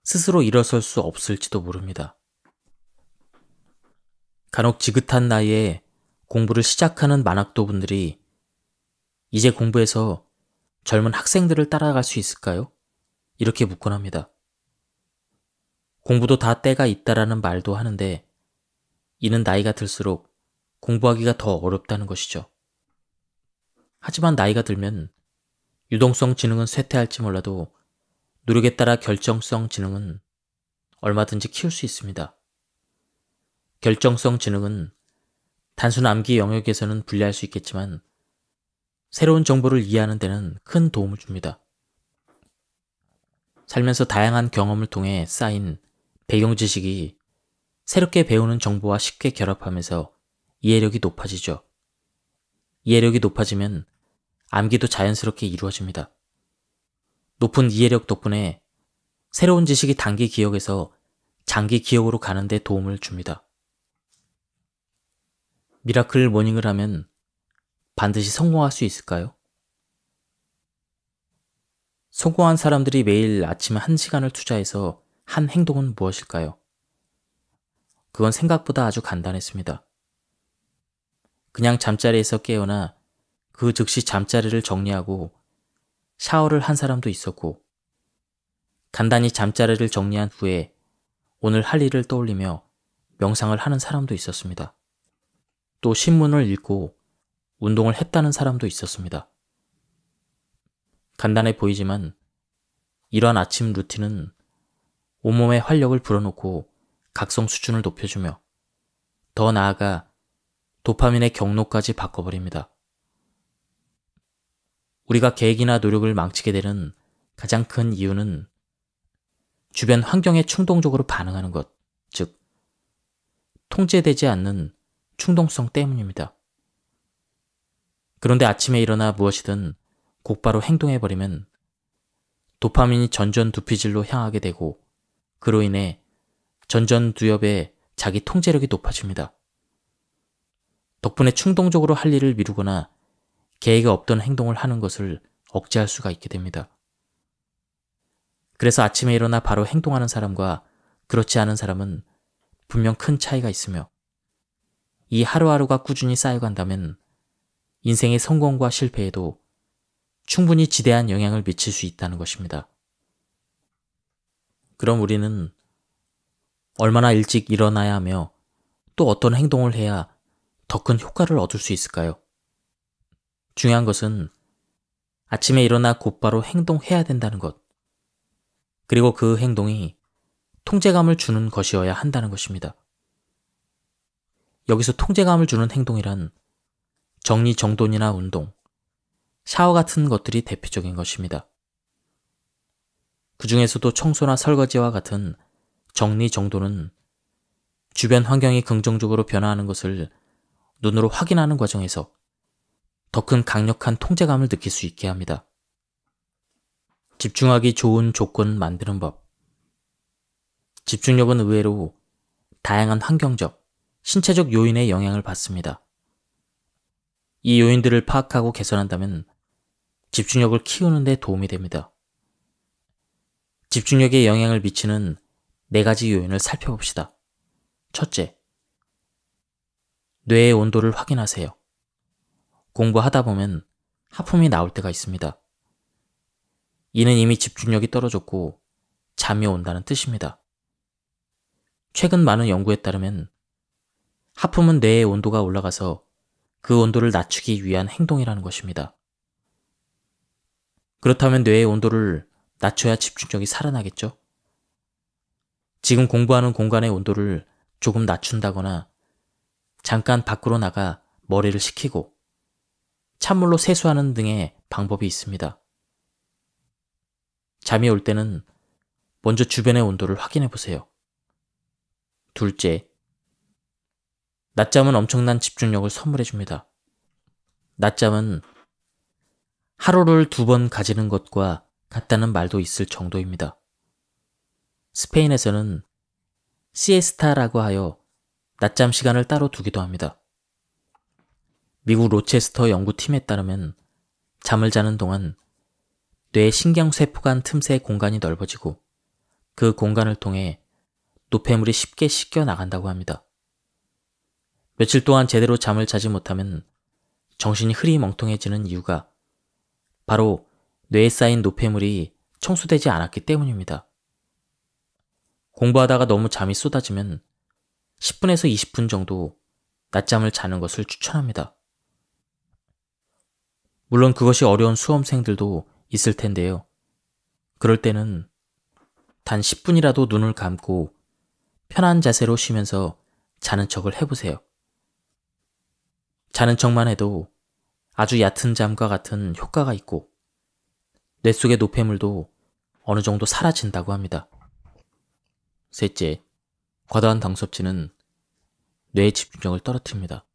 스스로 일어설 수 없을지도 모릅니다. 간혹 지긋한 나이에 공부를 시작하는 만학도 분들이 이제 공부해서 젊은 학생들을 따라갈 수 있을까요? 이렇게 묻곤 합니다. 공부도 다 때가 있다라는 말도 하는데 이는 나이가 들수록 공부하기가 더 어렵다는 것이죠. 하지만 나이가 들면 유동성 지능은 쇠퇴할지 몰라도 노력에 따라 결정성 지능은 얼마든지 키울 수 있습니다. 결정성 지능은 단순 암기 영역에서는 불리할 수 있겠지만 새로운 정보를 이해하는 데는 큰 도움을 줍니다. 살면서 다양한 경험을 통해 쌓인 배경 지식이 새롭게 배우는 정보와 쉽게 결합하면서 이해력이 높아지죠. 이해력이 높아지면 암기도 자연스럽게 이루어집니다. 높은 이해력 덕분에 새로운 지식이 단기 기억에서 장기 기억으로 가는 데 도움을 줍니다. 미라클 모닝을 하면 반드시 성공할 수 있을까요? 성공한 사람들이 매일 아침 에 한시간을 투자해서 한 행동은 무엇일까요? 그건 생각보다 아주 간단했습니다. 그냥 잠자리에서 깨어나 그 즉시 잠자리를 정리하고 샤워를 한 사람도 있었고 간단히 잠자리를 정리한 후에 오늘 할 일을 떠올리며 명상을 하는 사람도 있었습니다. 또 신문을 읽고 운동을 했다는 사람도 있었습니다. 간단해 보이지만 이러한 아침 루틴은 온몸의 활력을 불어넣고 각성 수준을 높여주며 더 나아가 도파민의 경로까지 바꿔버립니다. 우리가 계획이나 노력을 망치게 되는 가장 큰 이유는 주변 환경에 충동적으로 반응하는 것, 즉, 통제되지 않는 충동성 때문입니다. 그런데 아침에 일어나 무엇이든 곧바로 행동해버리면 도파민이 전전두피질로 향하게 되고 그로 인해 전전두엽의 자기 통제력이 높아집니다. 덕분에 충동적으로 할 일을 미루거나 계획에 없던 행동을 하는 것을 억제할 수가 있게 됩니다. 그래서 아침에 일어나 바로 행동하는 사람과 그렇지 않은 사람은 분명 큰 차이가 있으며 이 하루하루가 꾸준히 쌓여간다면 인생의 성공과 실패에도 충분히 지대한 영향을 미칠 수 있다는 것입니다. 그럼 우리는 얼마나 일찍 일어나야 하며 또 어떤 행동을 해야 더 큰 효과를 얻을 수 있을까요? 중요한 것은 아침에 일어나 곧바로 행동해야 된다는 것. 그리고 그 행동이 통제감을 주는 것이어야 한다는 것입니다. 여기서 통제감을 주는 행동이란 정리 정돈이나 운동, 샤워 같은 것들이 대표적인 것입니다. 그 중에서도 청소나 설거지와 같은 정리 정돈은 주변 환경이 긍정적으로 변화하는 것을 눈으로 확인하는 과정에서 더 큰 강력한 통제감을 느낄 수 있게 합니다. 집중하기 좋은 조건 만드는 법. 집중력은 의외로 다양한 환경적, 신체적 요인의 영향을 받습니다. 이 요인들을 파악하고 개선한다면 집중력을 키우는 데 도움이 됩니다. 집중력에 영향을 미치는 네 가지 요인을 살펴봅시다. 첫째, 뇌의 온도를 확인하세요. 공부하다 보면 하품이 나올 때가 있습니다. 이는 이미 집중력이 떨어졌고 잠이 온다는 뜻입니다. 최근 많은 연구에 따르면 하품은 뇌의 온도가 올라가서 그 온도를 낮추기 위한 행동이라는 것입니다. 그렇다면 뇌의 온도를 낮춰야 집중력이 살아나겠죠? 지금 공부하는 공간의 온도를 조금 낮춘다거나 잠깐 밖으로 나가 머리를 식히고 찬물로 세수하는 등의 방법이 있습니다. 잠이 올 때는 먼저 주변의 온도를 확인해 보세요. 둘째, 낮잠은 엄청난 집중력을 선물해 줍니다. 낮잠은 하루를 두 번 가지는 것과 같다는 말도 있을 정도입니다. 스페인에서는 시에스타라고 하여 낮잠 시간을 따로 두기도 합니다. 미국 로체스터 연구팀에 따르면 잠을 자는 동안 뇌 신경세포 간 틈새 공간이 넓어지고 그 공간을 통해 노폐물이 쉽게 씻겨 나간다고 합니다. 며칠 동안 제대로 잠을 자지 못하면 정신이 흐리멍통해지는 이유가 바로 뇌에 쌓인 노폐물이 청소되지 않았기 때문입니다. 공부하다가 너무 잠이 쏟아지면 10분에서 20분 정도 낮잠을 자는 것을 추천합니다. 물론 그것이 어려운 수험생들도 있을 텐데요. 그럴 때는 단 10분이라도 눈을 감고 편한 자세로 쉬면서 자는 척을 해보세요. 자는 척만 해도 아주 얕은 잠과 같은 효과가 있고 뇌 속의 노폐물도 어느 정도 사라진다고 합니다. 셋째, 과도한 당 섭취는 뇌의 집중력을 떨어뜨립니다.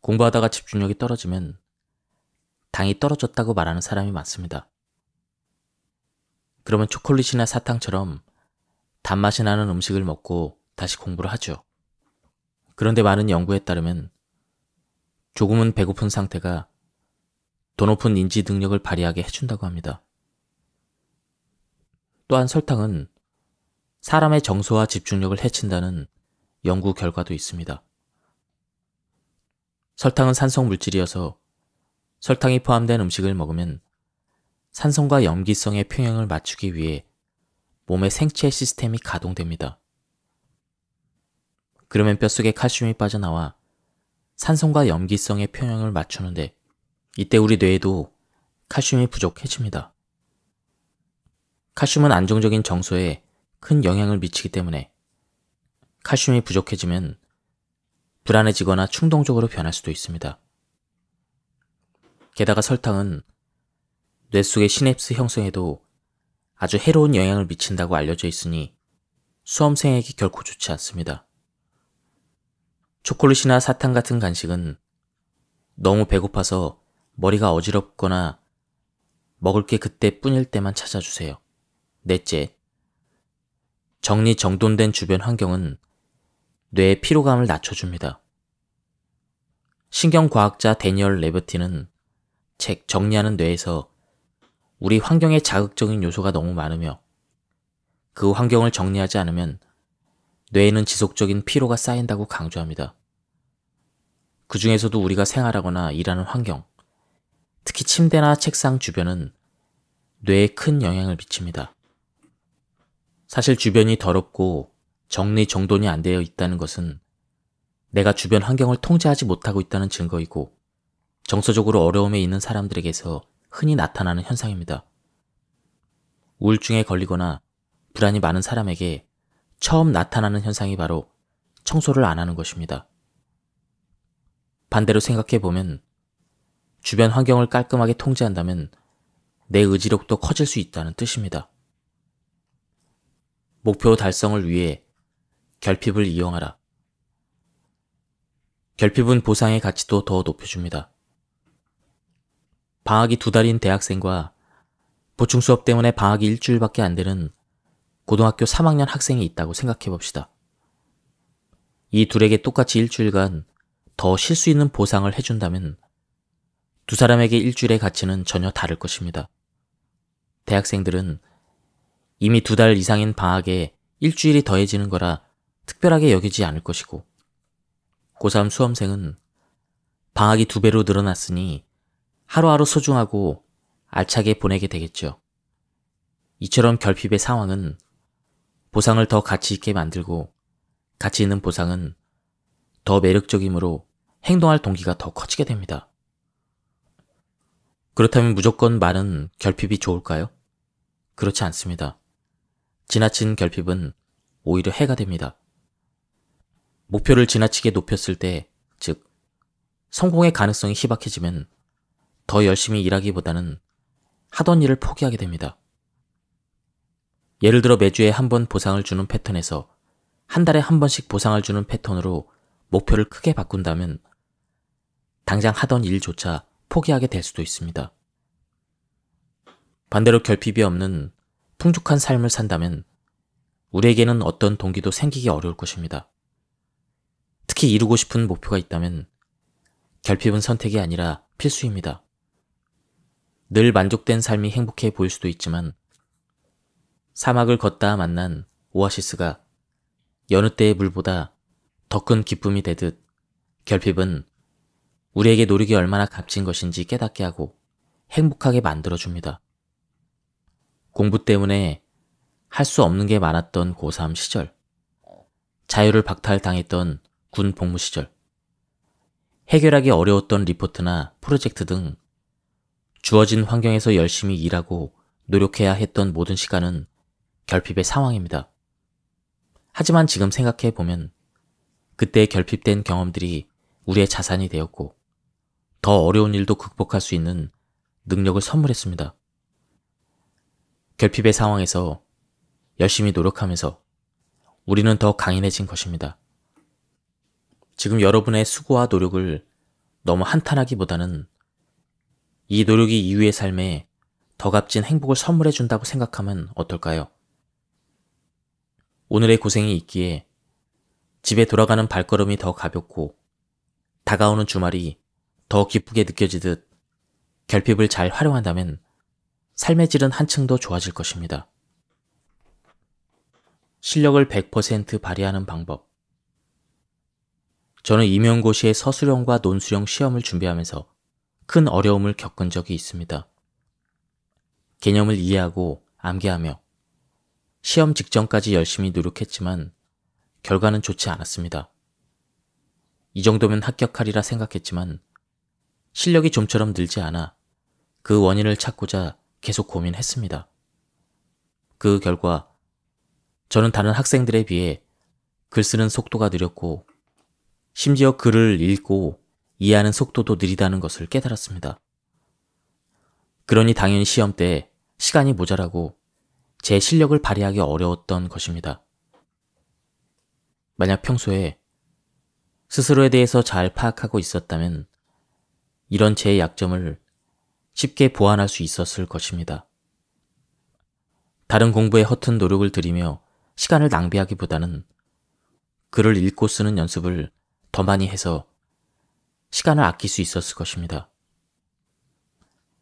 공부하다가 집중력이 떨어지면 당이 떨어졌다고 말하는 사람이 많습니다. 그러면 초콜릿이나 사탕처럼 단맛이 나는 음식을 먹고 다시 공부를 하죠. 그런데 많은 연구에 따르면 조금은 배고픈 상태가 더 높은 인지 능력을 발휘하게 해준다고 합니다. 또한 설탕은 사람의 정서와 집중력을 해친다는 연구 결과도 있습니다. 설탕은 산성 물질이어서 설탕이 포함된 음식을 먹으면 산성과 염기성의 평형을 맞추기 위해 몸의 생체 시스템이 가동됩니다. 그러면 뼈속에 칼슘이 빠져나와 산성과 염기성의 평형을 맞추는데 이때 우리 뇌에도 칼슘이 부족해집니다. 칼슘은 안정적인 정소에 큰 영향을 미치기 때문에 칼슘이 부족해지면 불안해지거나 충동적으로 변할 수도 있습니다. 게다가 설탕은 뇌 속의 시냅스 형성에도 아주 해로운 영향을 미친다고 알려져 있으니 수험생에게 결코 좋지 않습니다. 초콜릿이나 사탕 같은 간식은 너무 배고파서 머리가 어지럽거나 먹을 게 그때뿐일 때만 찾아주세요. 넷째, 정리 정돈된 주변 환경은 뇌의 피로감을 낮춰줍니다. 신경과학자 데니얼 레버티는 책 정리하는 뇌에서 우리 환경에 자극적인 요소가 너무 많으며 그 환경을 정리하지 않으면 뇌에는 지속적인 피로가 쌓인다고 강조합니다. 그 중에서도 우리가 생활하거나 일하는 환경, 특히 침대나 책상 주변은 뇌에 큰 영향을 미칩니다. 사실 주변이 더럽고 정리 정돈이 안 되어 있다는 것은 내가 주변 환경을 통제하지 못하고 있다는 증거이고 정서적으로 어려움에 있는 사람들에게서 흔히 나타나는 현상입니다. 우울증에 걸리거나 불안이 많은 사람에게 처음 나타나는 현상이 바로 청소를 안 하는 것입니다. 반대로 생각해보면 주변 환경을 깔끔하게 통제한다면 내 의지력도 커질 수 있다는 뜻입니다. 목표 달성을 위해 결핍을 이용하라. 결핍은 보상의 가치도 더 높여줍니다. 방학이 두 달인 대학생과 보충 수업 때문에 방학이 일주일밖에 안 되는 고등학교 3학년 학생이 있다고 생각해 봅시다. 이 둘에게 똑같이 일주일간 더 쉴 수 있는 보상을 해준다면 두 사람에게 일주일의 가치는 전혀 다를 것입니다. 대학생들은 이미 두 달 이상인 방학에 일주일이 더해지는 거라 특별하게 여기지 않을 것이고 고3 수험생은 방학이 두 배로 늘어났으니 하루하루 소중하고 알차게 보내게 되겠죠. 이처럼 결핍의 상황은 보상을 더 가치 있게 만들고 가치 있는 보상은 더 매력적이므로 행동할 동기가 더 커지게 됩니다. 그렇다면 무조건 말은 결핍이 좋을까요? 그렇지 않습니다. 지나친 결핍은 오히려 해가 됩니다. 목표를 지나치게 높였을 때, 즉, 성공의 가능성이 희박해지면 더 열심히 일하기보다는 하던 일을 포기하게 됩니다. 예를 들어 매주에 한 번 보상을 주는 패턴에서 한 달에 한 번씩 보상을 주는 패턴으로 목표를 크게 바꾼다면 당장 하던 일조차 포기하게 될 수도 있습니다. 반대로 결핍이 없는 풍족한 삶을 산다면 우리에게는 어떤 동기도 생기기 어려울 것입니다. 특히 이루고 싶은 목표가 있다면 결핍은 선택이 아니라 필수입니다. 늘 만족된 삶이 행복해 보일 수도 있지만 사막을 걷다 만난 오아시스가 여느 때의 물보다 더 큰 기쁨이 되듯 결핍은 우리에게 노력이 얼마나 값진 것인지 깨닫게 하고 행복하게 만들어줍니다. 공부 때문에 할 수 없는 게 많았던 고3 시절, 자유를 박탈당했던 군 복무 시절, 해결하기 어려웠던 리포트나 프로젝트 등 주어진 환경에서 열심히 일하고 노력해야 했던 모든 시간은 결핍의 상황입니다. 하지만 지금 생각해 보면 그때 결핍된 경험들이 우리의 자산이 되었고 더 어려운 일도 극복할 수 있는 능력을 선물했습니다. 결핍의 상황에서 열심히 노력하면서 우리는 더 강인해진 것입니다. 지금 여러분의 수고와 노력을 너무 한탄하기보다는 이 노력이 이후의 삶에 더 값진 행복을 선물해 준다고 생각하면 어떨까요? 오늘의 고생이 있기에 집에 돌아가는 발걸음이 더 가볍고 다가오는 주말이 더 기쁘게 느껴지듯 결핍을 잘 활용한다면 삶의 질은 한층 더 좋아질 것입니다. 실력을 100% 발휘하는 방법 저는 임용고시의 서술형과 논술형 시험을 준비하면서 큰 어려움을 겪은 적이 있습니다. 개념을 이해하고 암기하며 시험 직전까지 열심히 노력했지만 결과는 좋지 않았습니다. 이 정도면 합격하리라 생각했지만 실력이 좀처럼 늘지 않아 그 원인을 찾고자 계속 고민했습니다. 그 결과 저는 다른 학생들에 비해 글 쓰는 속도가 느렸고 심지어 글을 읽고 이해하는 속도도 느리다는 것을 깨달았습니다. 그러니 당연히 시험 때 시간이 모자라고 제 실력을 발휘하기 어려웠던 것입니다. 만약 평소에 스스로에 대해서 잘 파악하고 있었다면 이런 제 약점을 쉽게 보완할 수 있었을 것입니다. 다른 공부에 허튼 노력을 들이며 시간을 낭비하기보다는 글을 읽고 쓰는 연습을 더 많이 해서 시간을 아낄 수 있었을 것입니다.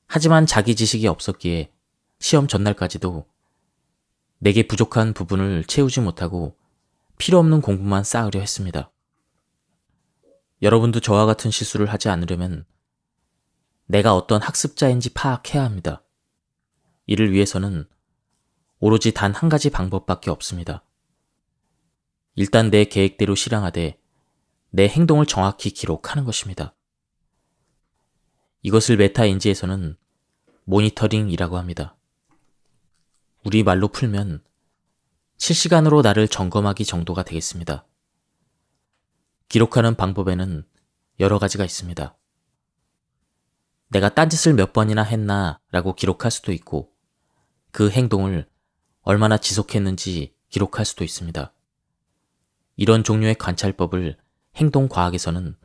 하지만 자기 지식이 없었기에 시험 전날까지도 내게 부족한 부분을 채우지 못하고 필요 없는 공부만 쌓으려 했습니다. 여러분도 저와 같은 실수를 하지 않으려면 내가 어떤 학습자인지 파악해야 합니다. 이를 위해서는 오로지 단 한 가지 방법밖에 없습니다. 일단 내 계획대로 실행하되 내 행동을 정확히 기록하는 것입니다. 이것을 메타인지에서는 모니터링이라고 합니다. 우리말로 풀면 실시간으로 나를 점검하기 정도가 되겠습니다. 기록하는 방법에는 여러 가지가 있습니다. 내가 딴짓을 몇 번이나 했나 라고 기록할 수도 있고 그 행동을 얼마나 지속했는지 기록할 수도 있습니다. 이런 종류의 관찰법을 행동과학에서는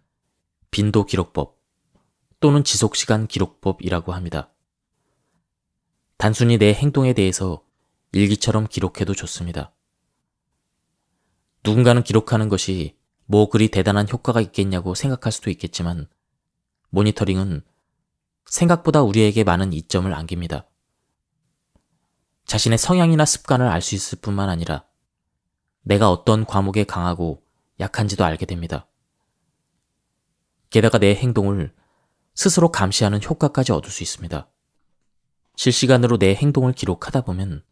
빈도 기록법 또는 지속시간 기록법이라고 합니다. 단순히 내 행동에 대해서 일기처럼 기록해도 좋습니다. 누군가는 기록하는 것이 뭐 그리 대단한 효과가 있겠냐고 생각할 수도 있겠지만 모니터링은 생각보다 우리에게 많은 이점을 안깁니다. 자신의 성향이나 습관을 알 수 있을 뿐만 아니라 내가 어떤 과목에 강하고 약한지도 알게 됩니다. 게다가 내 행동을 스스로 감시하는 효과까지 얻을 수 있습니다. 실시간으로 내 행동을 기록하다 보면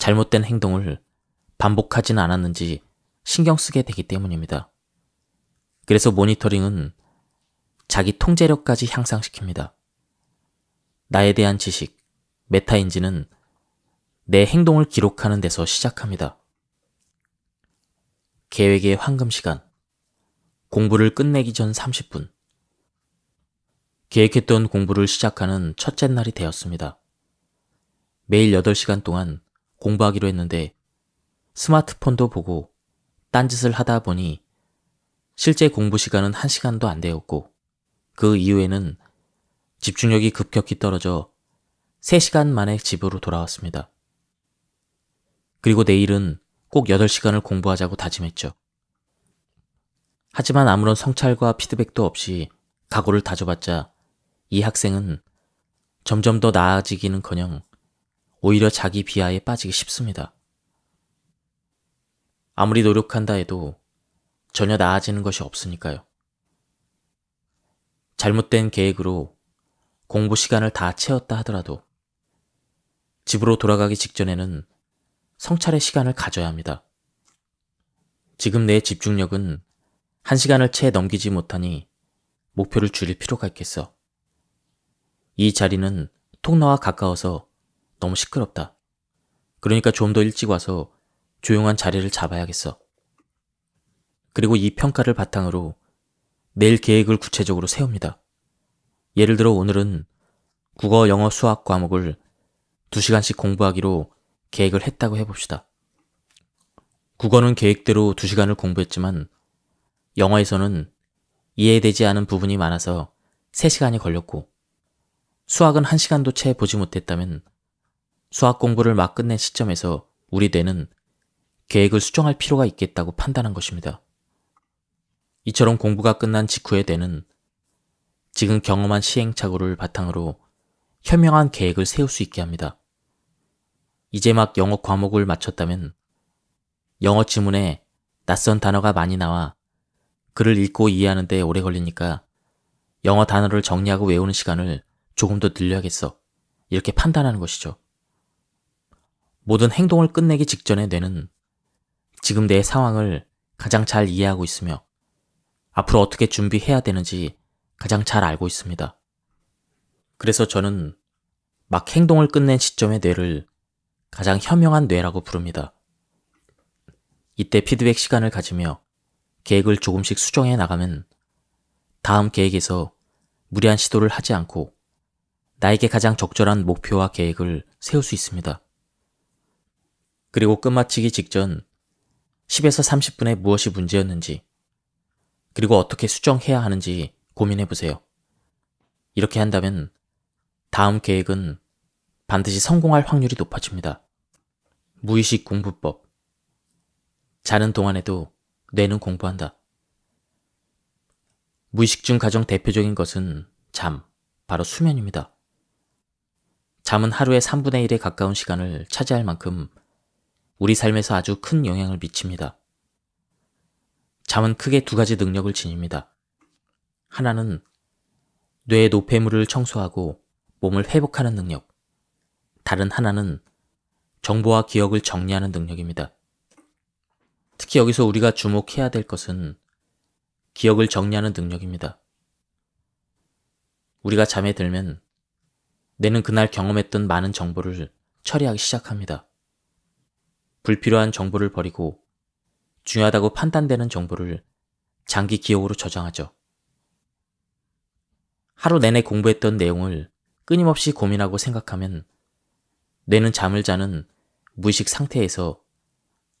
잘못된 행동을 반복하진 않았는지 신경 쓰게 되기 때문입니다. 그래서 모니터링은 자기 통제력까지 향상시킵니다. 나에 대한 지식, 메타인지는 내 행동을 기록하는 데서 시작합니다. 계획의 황금 시간. 공부를 끝내기 전 30분. 계획했던 공부를 시작하는 첫째 날이 되었습니다. 매일 8시간 동안 공부하기로 했는데 스마트폰도 보고 딴짓을 하다 보니 실제 공부 시간은 한시간도안 되었고 그 이후에는 집중력이 급격히 떨어져 3시간 만에 집으로 돌아왔습니다. 그리고 내일은 꼭 8시간을 공부하자고 다짐했죠. 하지만 아무런 성찰과 피드백도 없이 각오를 다져봤자 이 학생은 점점 더 나아지기는 커녕 오히려 자기 비하에 빠지기 쉽습니다. 아무리 노력한다 해도 전혀 나아지는 것이 없으니까요. 잘못된 계획으로 공부 시간을 다 채웠다 하더라도 집으로 돌아가기 직전에는 성찰의 시간을 가져야 합니다. 지금 내 집중력은 한 시간을 채 넘기지 못하니 목표를 줄일 필요가 있겠어. 이 자리는 통나와 가까워서 너무 시끄럽다. 그러니까 좀 더 일찍 와서 조용한 자리를 잡아야겠어. 그리고 이 평가를 바탕으로 내일 계획을 구체적으로 세웁니다. 예를 들어 오늘은 국어, 영어, 수학 과목을 2시간씩 공부하기로 계획을 했다고 해봅시다. 국어는 계획대로 2시간을 공부했지만 영어에서는 이해되지 않은 부분이 많아서 3시간이 걸렸고 수학은 1시간도 채 보지 못했다면 수학 공부를 막 끝낸 시점에서 우리 뇌는 계획을 수정할 필요가 있겠다고 판단한 것입니다. 이처럼 공부가 끝난 직후의 뇌는 지금 경험한 시행착오를 바탕으로 현명한 계획을 세울 수 있게 합니다. 이제 막 영어 과목을 마쳤다면 영어 지문에 낯선 단어가 많이 나와 글을 읽고 이해하는데 오래 걸리니까 영어 단어를 정리하고 외우는 시간을 조금 더 늘려야겠어. 이렇게 판단하는 것이죠. 모든 행동을 끝내기 직전의 뇌는 지금 내 상황을 가장 잘 이해하고 있으며 앞으로 어떻게 준비해야 되는지 가장 잘 알고 있습니다. 그래서 저는 막 행동을 끝낸 시점의 뇌를 가장 현명한 뇌라고 부릅니다. 이때 피드백 시간을 가지며 계획을 조금씩 수정해 나가면 다음 계획에서 무리한 시도를 하지 않고 나에게 가장 적절한 목표와 계획을 세울 수 있습니다. 그리고 끝마치기 직전 10에서 30분에 무엇이 문제였는지 그리고 어떻게 수정해야 하는지 고민해 보세요. 이렇게 한다면 다음 계획은 반드시 성공할 확률이 높아집니다. 무의식 공부법 자는 동안에도 뇌는 공부한다. 무의식중 가정 대표적인 것은 잠, 바로 수면입니다. 잠은 하루에 3분의 1에 가까운 시간을 차지할 만큼 우리 삶에서 아주 큰 영향을 미칩니다. 잠은 크게 두 가지 능력을 지닙니다. 하나는 뇌의 노폐물을 청소하고 몸을 회복하는 능력. 다른 하나는 정보와 기억을 정리하는 능력입니다. 특히 여기서 우리가 주목해야 될 것은 기억을 정리하는 능력입니다. 우리가 잠에 들면 뇌는 그날 경험했던 많은 정보를 처리하기 시작합니다. 불필요한 정보를 버리고 중요하다고 판단되는 정보를 장기 기억으로 저장하죠. 하루 내내 공부했던 내용을 끊임없이 고민하고 생각하면 뇌는 잠을 자는 무의식 상태에서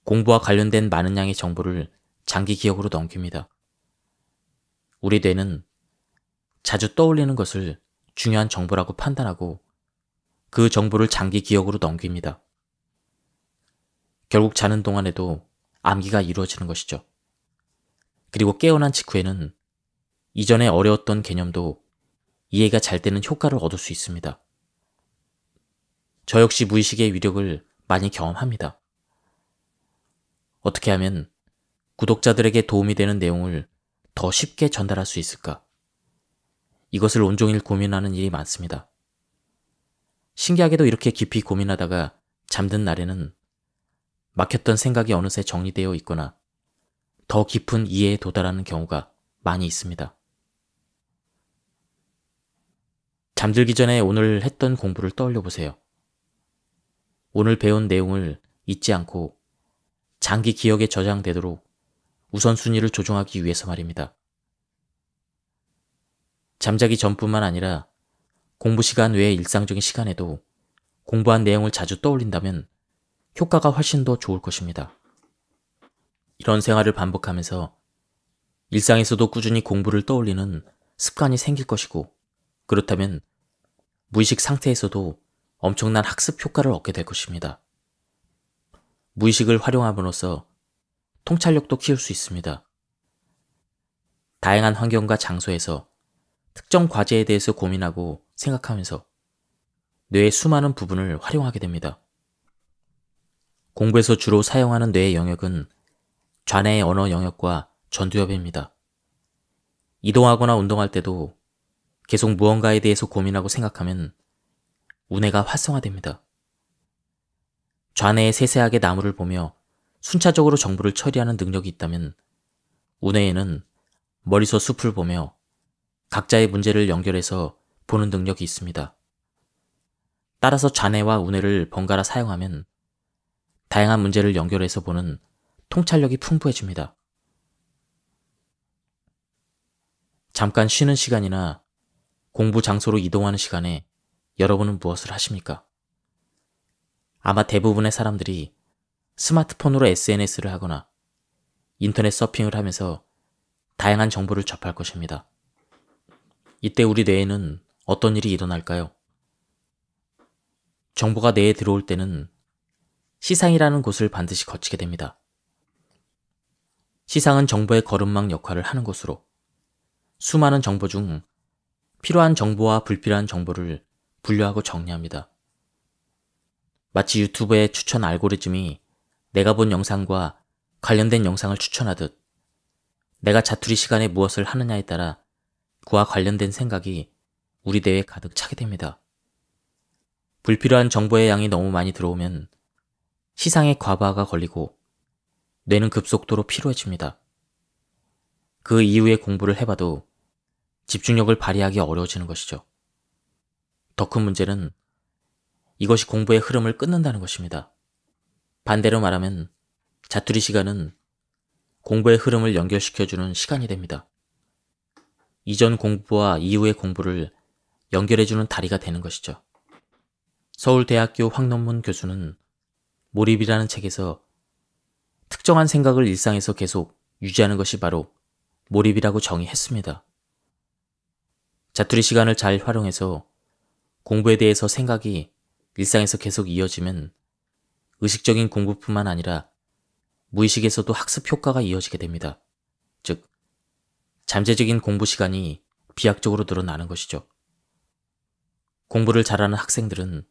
공부와 관련된 많은 양의 정보를 장기 기억으로 넘깁니다. 우리 뇌는 자주 떠올리는 것을 중요한 정보라고 판단하고 그 정보를 장기 기억으로 넘깁니다. 결국 자는 동안에도 암기가 이루어지는 것이죠. 그리고 깨어난 직후에는 이전에 어려웠던 개념도 이해가 잘 되는 효과를 얻을 수 있습니다. 저 역시 무의식의 위력을 많이 경험합니다. 어떻게 하면 구독자들에게 도움이 되는 내용을 더 쉽게 전달할 수 있을까? 이것을 온종일 고민하는 일이 많습니다. 신기하게도 이렇게 깊이 고민하다가 잠든 날에는 막혔던 생각이 어느새 정리되어 있거나 더 깊은 이해에 도달하는 경우가 많이 있습니다. 잠들기 전에 오늘 했던 공부를 떠올려 보세요. 오늘 배운 내용을 잊지 않고 장기 기억에 저장되도록 우선순위를 조정하기 위해서 말입니다. 잠자기 전뿐만 아니라 공부 시간 외의 일상적인 시간에도 공부한 내용을 자주 떠올린다면 효과가 훨씬 더 좋을 것입니다. 이런 생활을 반복하면서 일상에서도 꾸준히 공부를 떠올리는 습관이 생길 것이고 그렇다면 무의식 상태에서도 엄청난 학습 효과를 얻게 될 것입니다. 무의식을 활용함으로써 통찰력도 키울 수 있습니다. 다양한 환경과 장소에서 특정 과제에 대해서 고민하고 생각하면서 뇌의 수많은 부분을 활용하게 됩니다. 공부에서 주로 사용하는 뇌의 영역은 좌뇌의 언어 영역과 전두엽입니다. 이동하거나 운동할 때도 계속 무언가에 대해서 고민하고 생각하면 우뇌가 활성화됩니다. 좌뇌에 세세하게 나무를 보며 순차적으로 정보를 처리하는 능력이 있다면 우뇌에는 머리서 숲을 보며 각자의 문제를 연결해서 보는 능력이 있습니다. 따라서 좌뇌와 우뇌를 번갈아 사용하면 다양한 문제를 연결해서 보는 통찰력이 풍부해집니다. 잠깐 쉬는 시간이나 공부 장소로 이동하는 시간에 여러분은 무엇을 하십니까? 아마 대부분의 사람들이 스마트폰으로 SNS를 하거나 인터넷 서핑을 하면서 다양한 정보를 접할 것입니다. 이때 우리 뇌에는 어떤 일이 일어날까요? 정보가 뇌에 들어올 때는 시상이라는 곳을 반드시 거치게 됩니다. 시상은 정보의 거름망 역할을 하는 것으로 수많은 정보 중 필요한 정보와 불필요한 정보를 분류하고 정리합니다. 마치 유튜브의 추천 알고리즘이 내가 본 영상과 관련된 영상을 추천하듯 내가 자투리 시간에 무엇을 하느냐에 따라 그와 관련된 생각이 우리 뇌에 가득 차게 됩니다. 불필요한 정보의 양이 너무 많이 들어오면 시상에 과부하가 걸리고 뇌는 급속도로 피로해집니다. 그 이후에 공부를 해봐도 집중력을 발휘하기 어려워지는 것이죠. 더 큰 문제는 이것이 공부의 흐름을 끊는다는 것입니다. 반대로 말하면 자투리 시간은 공부의 흐름을 연결시켜주는 시간이 됩니다. 이전 공부와 이후의 공부를 연결해주는 다리가 되는 것이죠. 서울대학교 황논문 교수는 몰입이라는 책에서 특정한 생각을 일상에서 계속 유지하는 것이 바로 몰입이라고 정의했습니다. 자투리 시간을 잘 활용해서 공부에 대해서 생각이 일상에서 계속 이어지면 의식적인 공부뿐만 아니라 무의식에서도 학습 효과가 이어지게 됩니다. 즉, 잠재적인 공부 시간이 비약적으로 늘어나는 것이죠. 공부를 잘하는 학생들은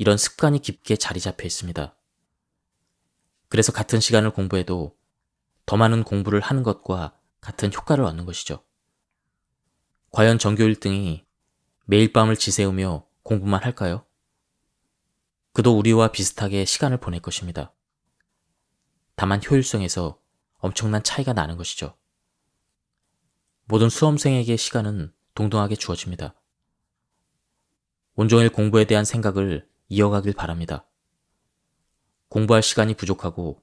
이런 습관이 깊게 자리 잡혀 있습니다. 그래서 같은 시간을 공부해도 더 많은 공부를 하는 것과 같은 효과를 얻는 것이죠. 과연 전교 1등이 매일 밤을 지새우며 공부만 할까요? 그도 우리와 비슷하게 시간을 보낼 것입니다. 다만 효율성에서 엄청난 차이가 나는 것이죠. 모든 수험생에게 시간은 동등하게 주어집니다. 온종일 공부에 대한 생각을 이어가길 바랍니다. 공부할 시간이 부족하고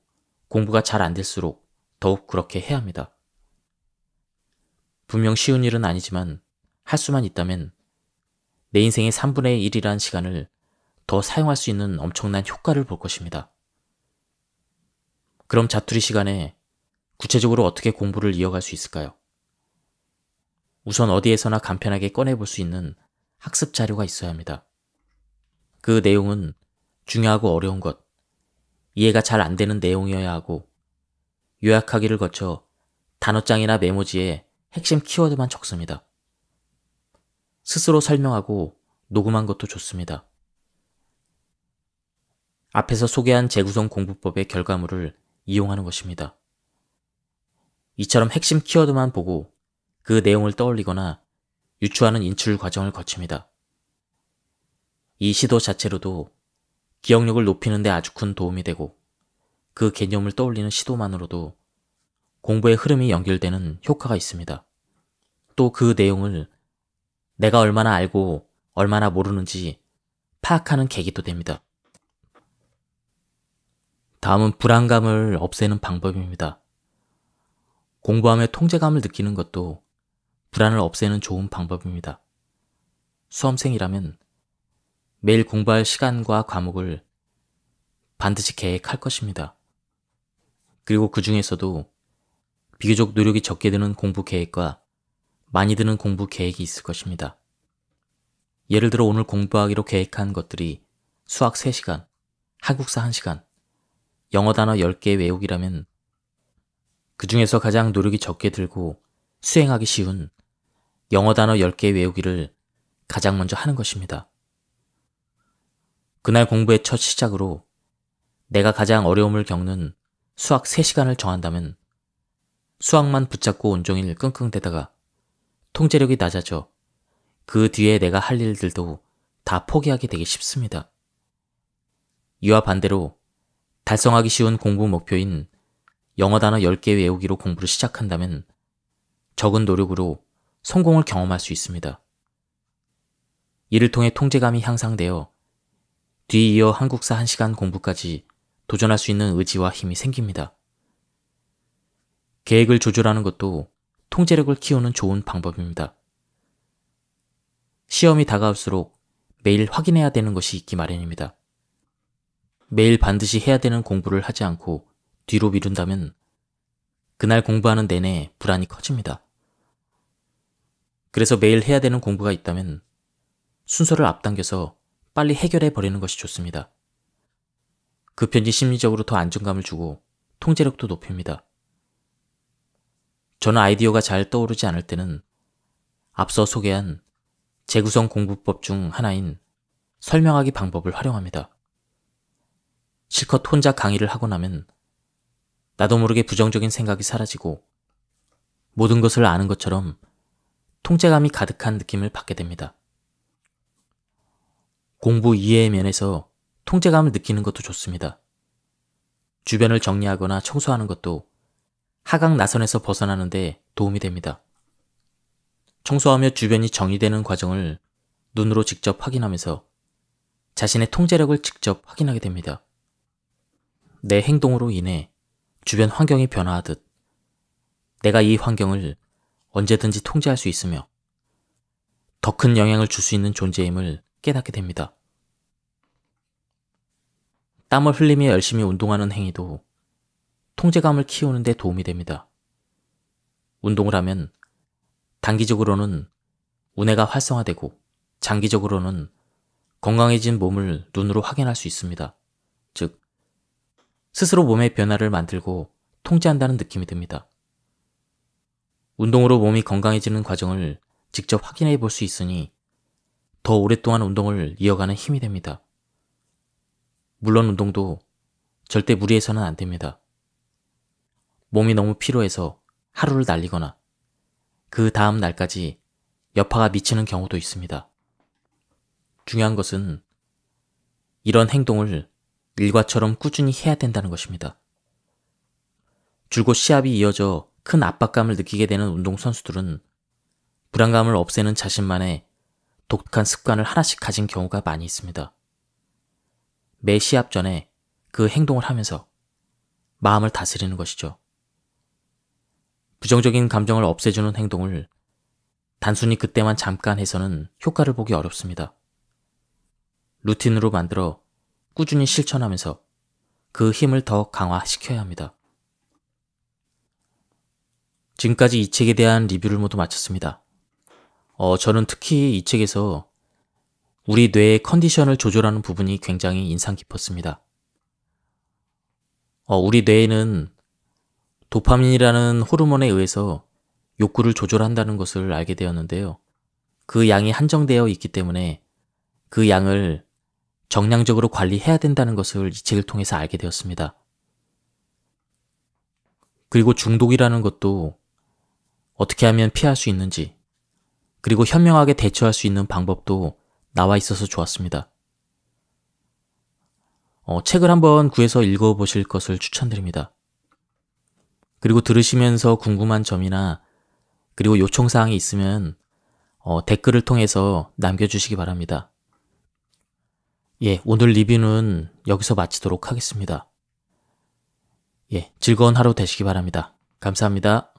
공부가 잘 안 될수록 더욱 그렇게 해야 합니다. 분명 쉬운 일은 아니지만 할 수만 있다면 내 인생의 3분의 1이라는 시간을 더 사용할 수 있는 엄청난 효과를 볼 것입니다. 그럼 자투리 시간에 구체적으로 어떻게 공부를 이어갈 수 있을까요? 우선 어디에서나 간편하게 꺼내볼 수 있는 학습 자료가 있어야 합니다. 그 내용은 중요하고 어려운 것, 이해가 잘 안 되는 내용이어야 하고 요약하기를 거쳐 단어장이나 메모지에 핵심 키워드만 적습니다. 스스로 설명하고 녹음한 것도 좋습니다. 앞에서 소개한 재구성 공부법의 결과물을 이용하는 것입니다. 이처럼 핵심 키워드만 보고 그 내용을 떠올리거나 유추하는 인출 과정을 거칩니다. 이 시도 자체로도 기억력을 높이는 데 아주 큰 도움이 되고 그 개념을 떠올리는 시도만으로도 공부의 흐름이 연결되는 효과가 있습니다. 또 그 내용을 내가 얼마나 알고 얼마나 모르는지 파악하는 계기도 됩니다. 다음은 불안감을 없애는 방법입니다. 공부함에 통제감을 느끼는 것도 불안을 없애는 좋은 방법입니다. 수험생이라면 매일 공부할 시간과 과목을 반드시 계획할 것입니다. 그리고 그 중에서도 비교적 노력이 적게 드는 공부 계획과 많이 드는 공부 계획이 있을 것입니다. 예를 들어 오늘 공부하기로 계획한 것들이 수학 3시간, 한국사 1시간, 영어 단어 10개 외우기라면 그 중에서 가장 노력이 적게 들고 수행하기 쉬운 영어 단어 10개 외우기를 가장 먼저 하는 것입니다. 그날 공부의 첫 시작으로 내가 가장 어려움을 겪는 수학 3시간을 정한다면 수학만 붙잡고 온종일 끙끙대다가 통제력이 낮아져 그 뒤에 내가 할 일들도 다 포기하게 되기 쉽습니다. 이와 반대로 달성하기 쉬운 공부 목표인 영어 단어 10개 외우기로 공부를 시작한다면 적은 노력으로 성공을 경험할 수 있습니다. 이를 통해 통제감이 향상되어 뒤이어 한국사 1시간 공부까지 도전할 수 있는 의지와 힘이 생깁니다. 계획을 조절하는 것도 통제력을 키우는 좋은 방법입니다. 시험이 다가올수록 매일 확인해야 되는 것이 있기 마련입니다. 매일 반드시 해야 되는 공부를 하지 않고 뒤로 미룬다면 그날 공부하는 내내 불안이 커집니다. 그래서 매일 해야 되는 공부가 있다면 순서를 앞당겨서 빨리 해결해 버리는 것이 좋습니다. 그편지 심리적으로 더 안정감을 주고 통제력도 높입니다. 저는 아이디어가 잘 떠오르지 않을 때는 앞서 소개한 재구성 공부법 중 하나인 설명하기 방법을 활용합니다. 실컷 혼자 강의를 하고 나면 나도 모르게 부정적인 생각이 사라지고 모든 것을 아는 것처럼 통제감이 가득한 느낌을 받게 됩니다. 공부 이해 의 면에서 통제감을 느끼는 것도 좋습니다. 주변을 정리하거나 청소하는 것도 하강 나선에서 벗어나는데 도움이 됩니다. 청소하며 주변이 정리되는 과정을 눈으로 직접 확인하면서 자신의 통제력을 직접 확인하게 됩니다. 내 행동으로 인해 주변 환경이 변화하듯 내가 이 환경을 언제든지 통제할 수 있으며 더 큰 영향을 줄 수 있는 존재임을 깨닫게 됩니다. 땀을 흘리며 열심히 운동하는 행위도 통제감을 키우는 데 도움이 됩니다. 운동을 하면 단기적으로는 운해가 활성화되고 장기적으로는 건강해진 몸을 눈으로 확인할 수 있습니다. 즉, 스스로 몸의 변화를 만들고 통제한다는 느낌이 듭니다. 운동으로 몸이 건강해지는 과정을 직접 확인해 볼 수 있으니 더 오랫동안 운동을 이어가는 힘이 됩니다. 물론 운동도 절대 무리해서는 안 됩니다. 몸이 너무 피로해서 하루를 날리거나 그 다음 날까지 여파가 미치는 경우도 있습니다. 중요한 것은 이런 행동을 일과처럼 꾸준히 해야 된다는 것입니다. 줄곧 시합이 이어져 큰 압박감을 느끼게 되는 운동선수들은 불안감을 없애는 자신만의 독특한 습관을 하나씩 가진 경우가 많이 있습니다. 매 시합 전에 그 행동을 하면서 마음을 다스리는 것이죠. 부정적인 감정을 없애주는 행동을 단순히 그때만 잠깐 해서는 효과를 보기 어렵습니다. 루틴으로 만들어 꾸준히 실천하면서 그 힘을 더 강화시켜야 합니다. 지금까지 이 책에 대한 리뷰를 모두 마쳤습니다. 어, 저는 특히 이 책에서 우리 뇌의 컨디션을 조절하는 부분이 굉장히 인상 깊었습니다. 어, 우리 뇌에는 도파민이라는 호르몬에 의해서 욕구를 조절한다는 것을 알게 되었는데요. 그 양이 한정되어 있기 때문에 그 양을 정량적으로 관리해야 된다는 것을 이 책을 통해서 알게 되었습니다. 그리고 중독이라는 것도 어떻게 하면 피할 수 있는지, 그리고 현명하게 대처할 수 있는 방법도 나와 있어서 좋았습니다. 어, 책을 한번 구해서 읽어보실 것을 추천드립니다. 그리고 들으시면서 궁금한 점이나 그리고 요청사항이 있으면 어, 댓글을 통해서 남겨주시기 바랍니다. 예, 오늘 리뷰는 여기서 마치도록 하겠습니다. 예, 즐거운 하루 되시기 바랍니다. 감사합니다.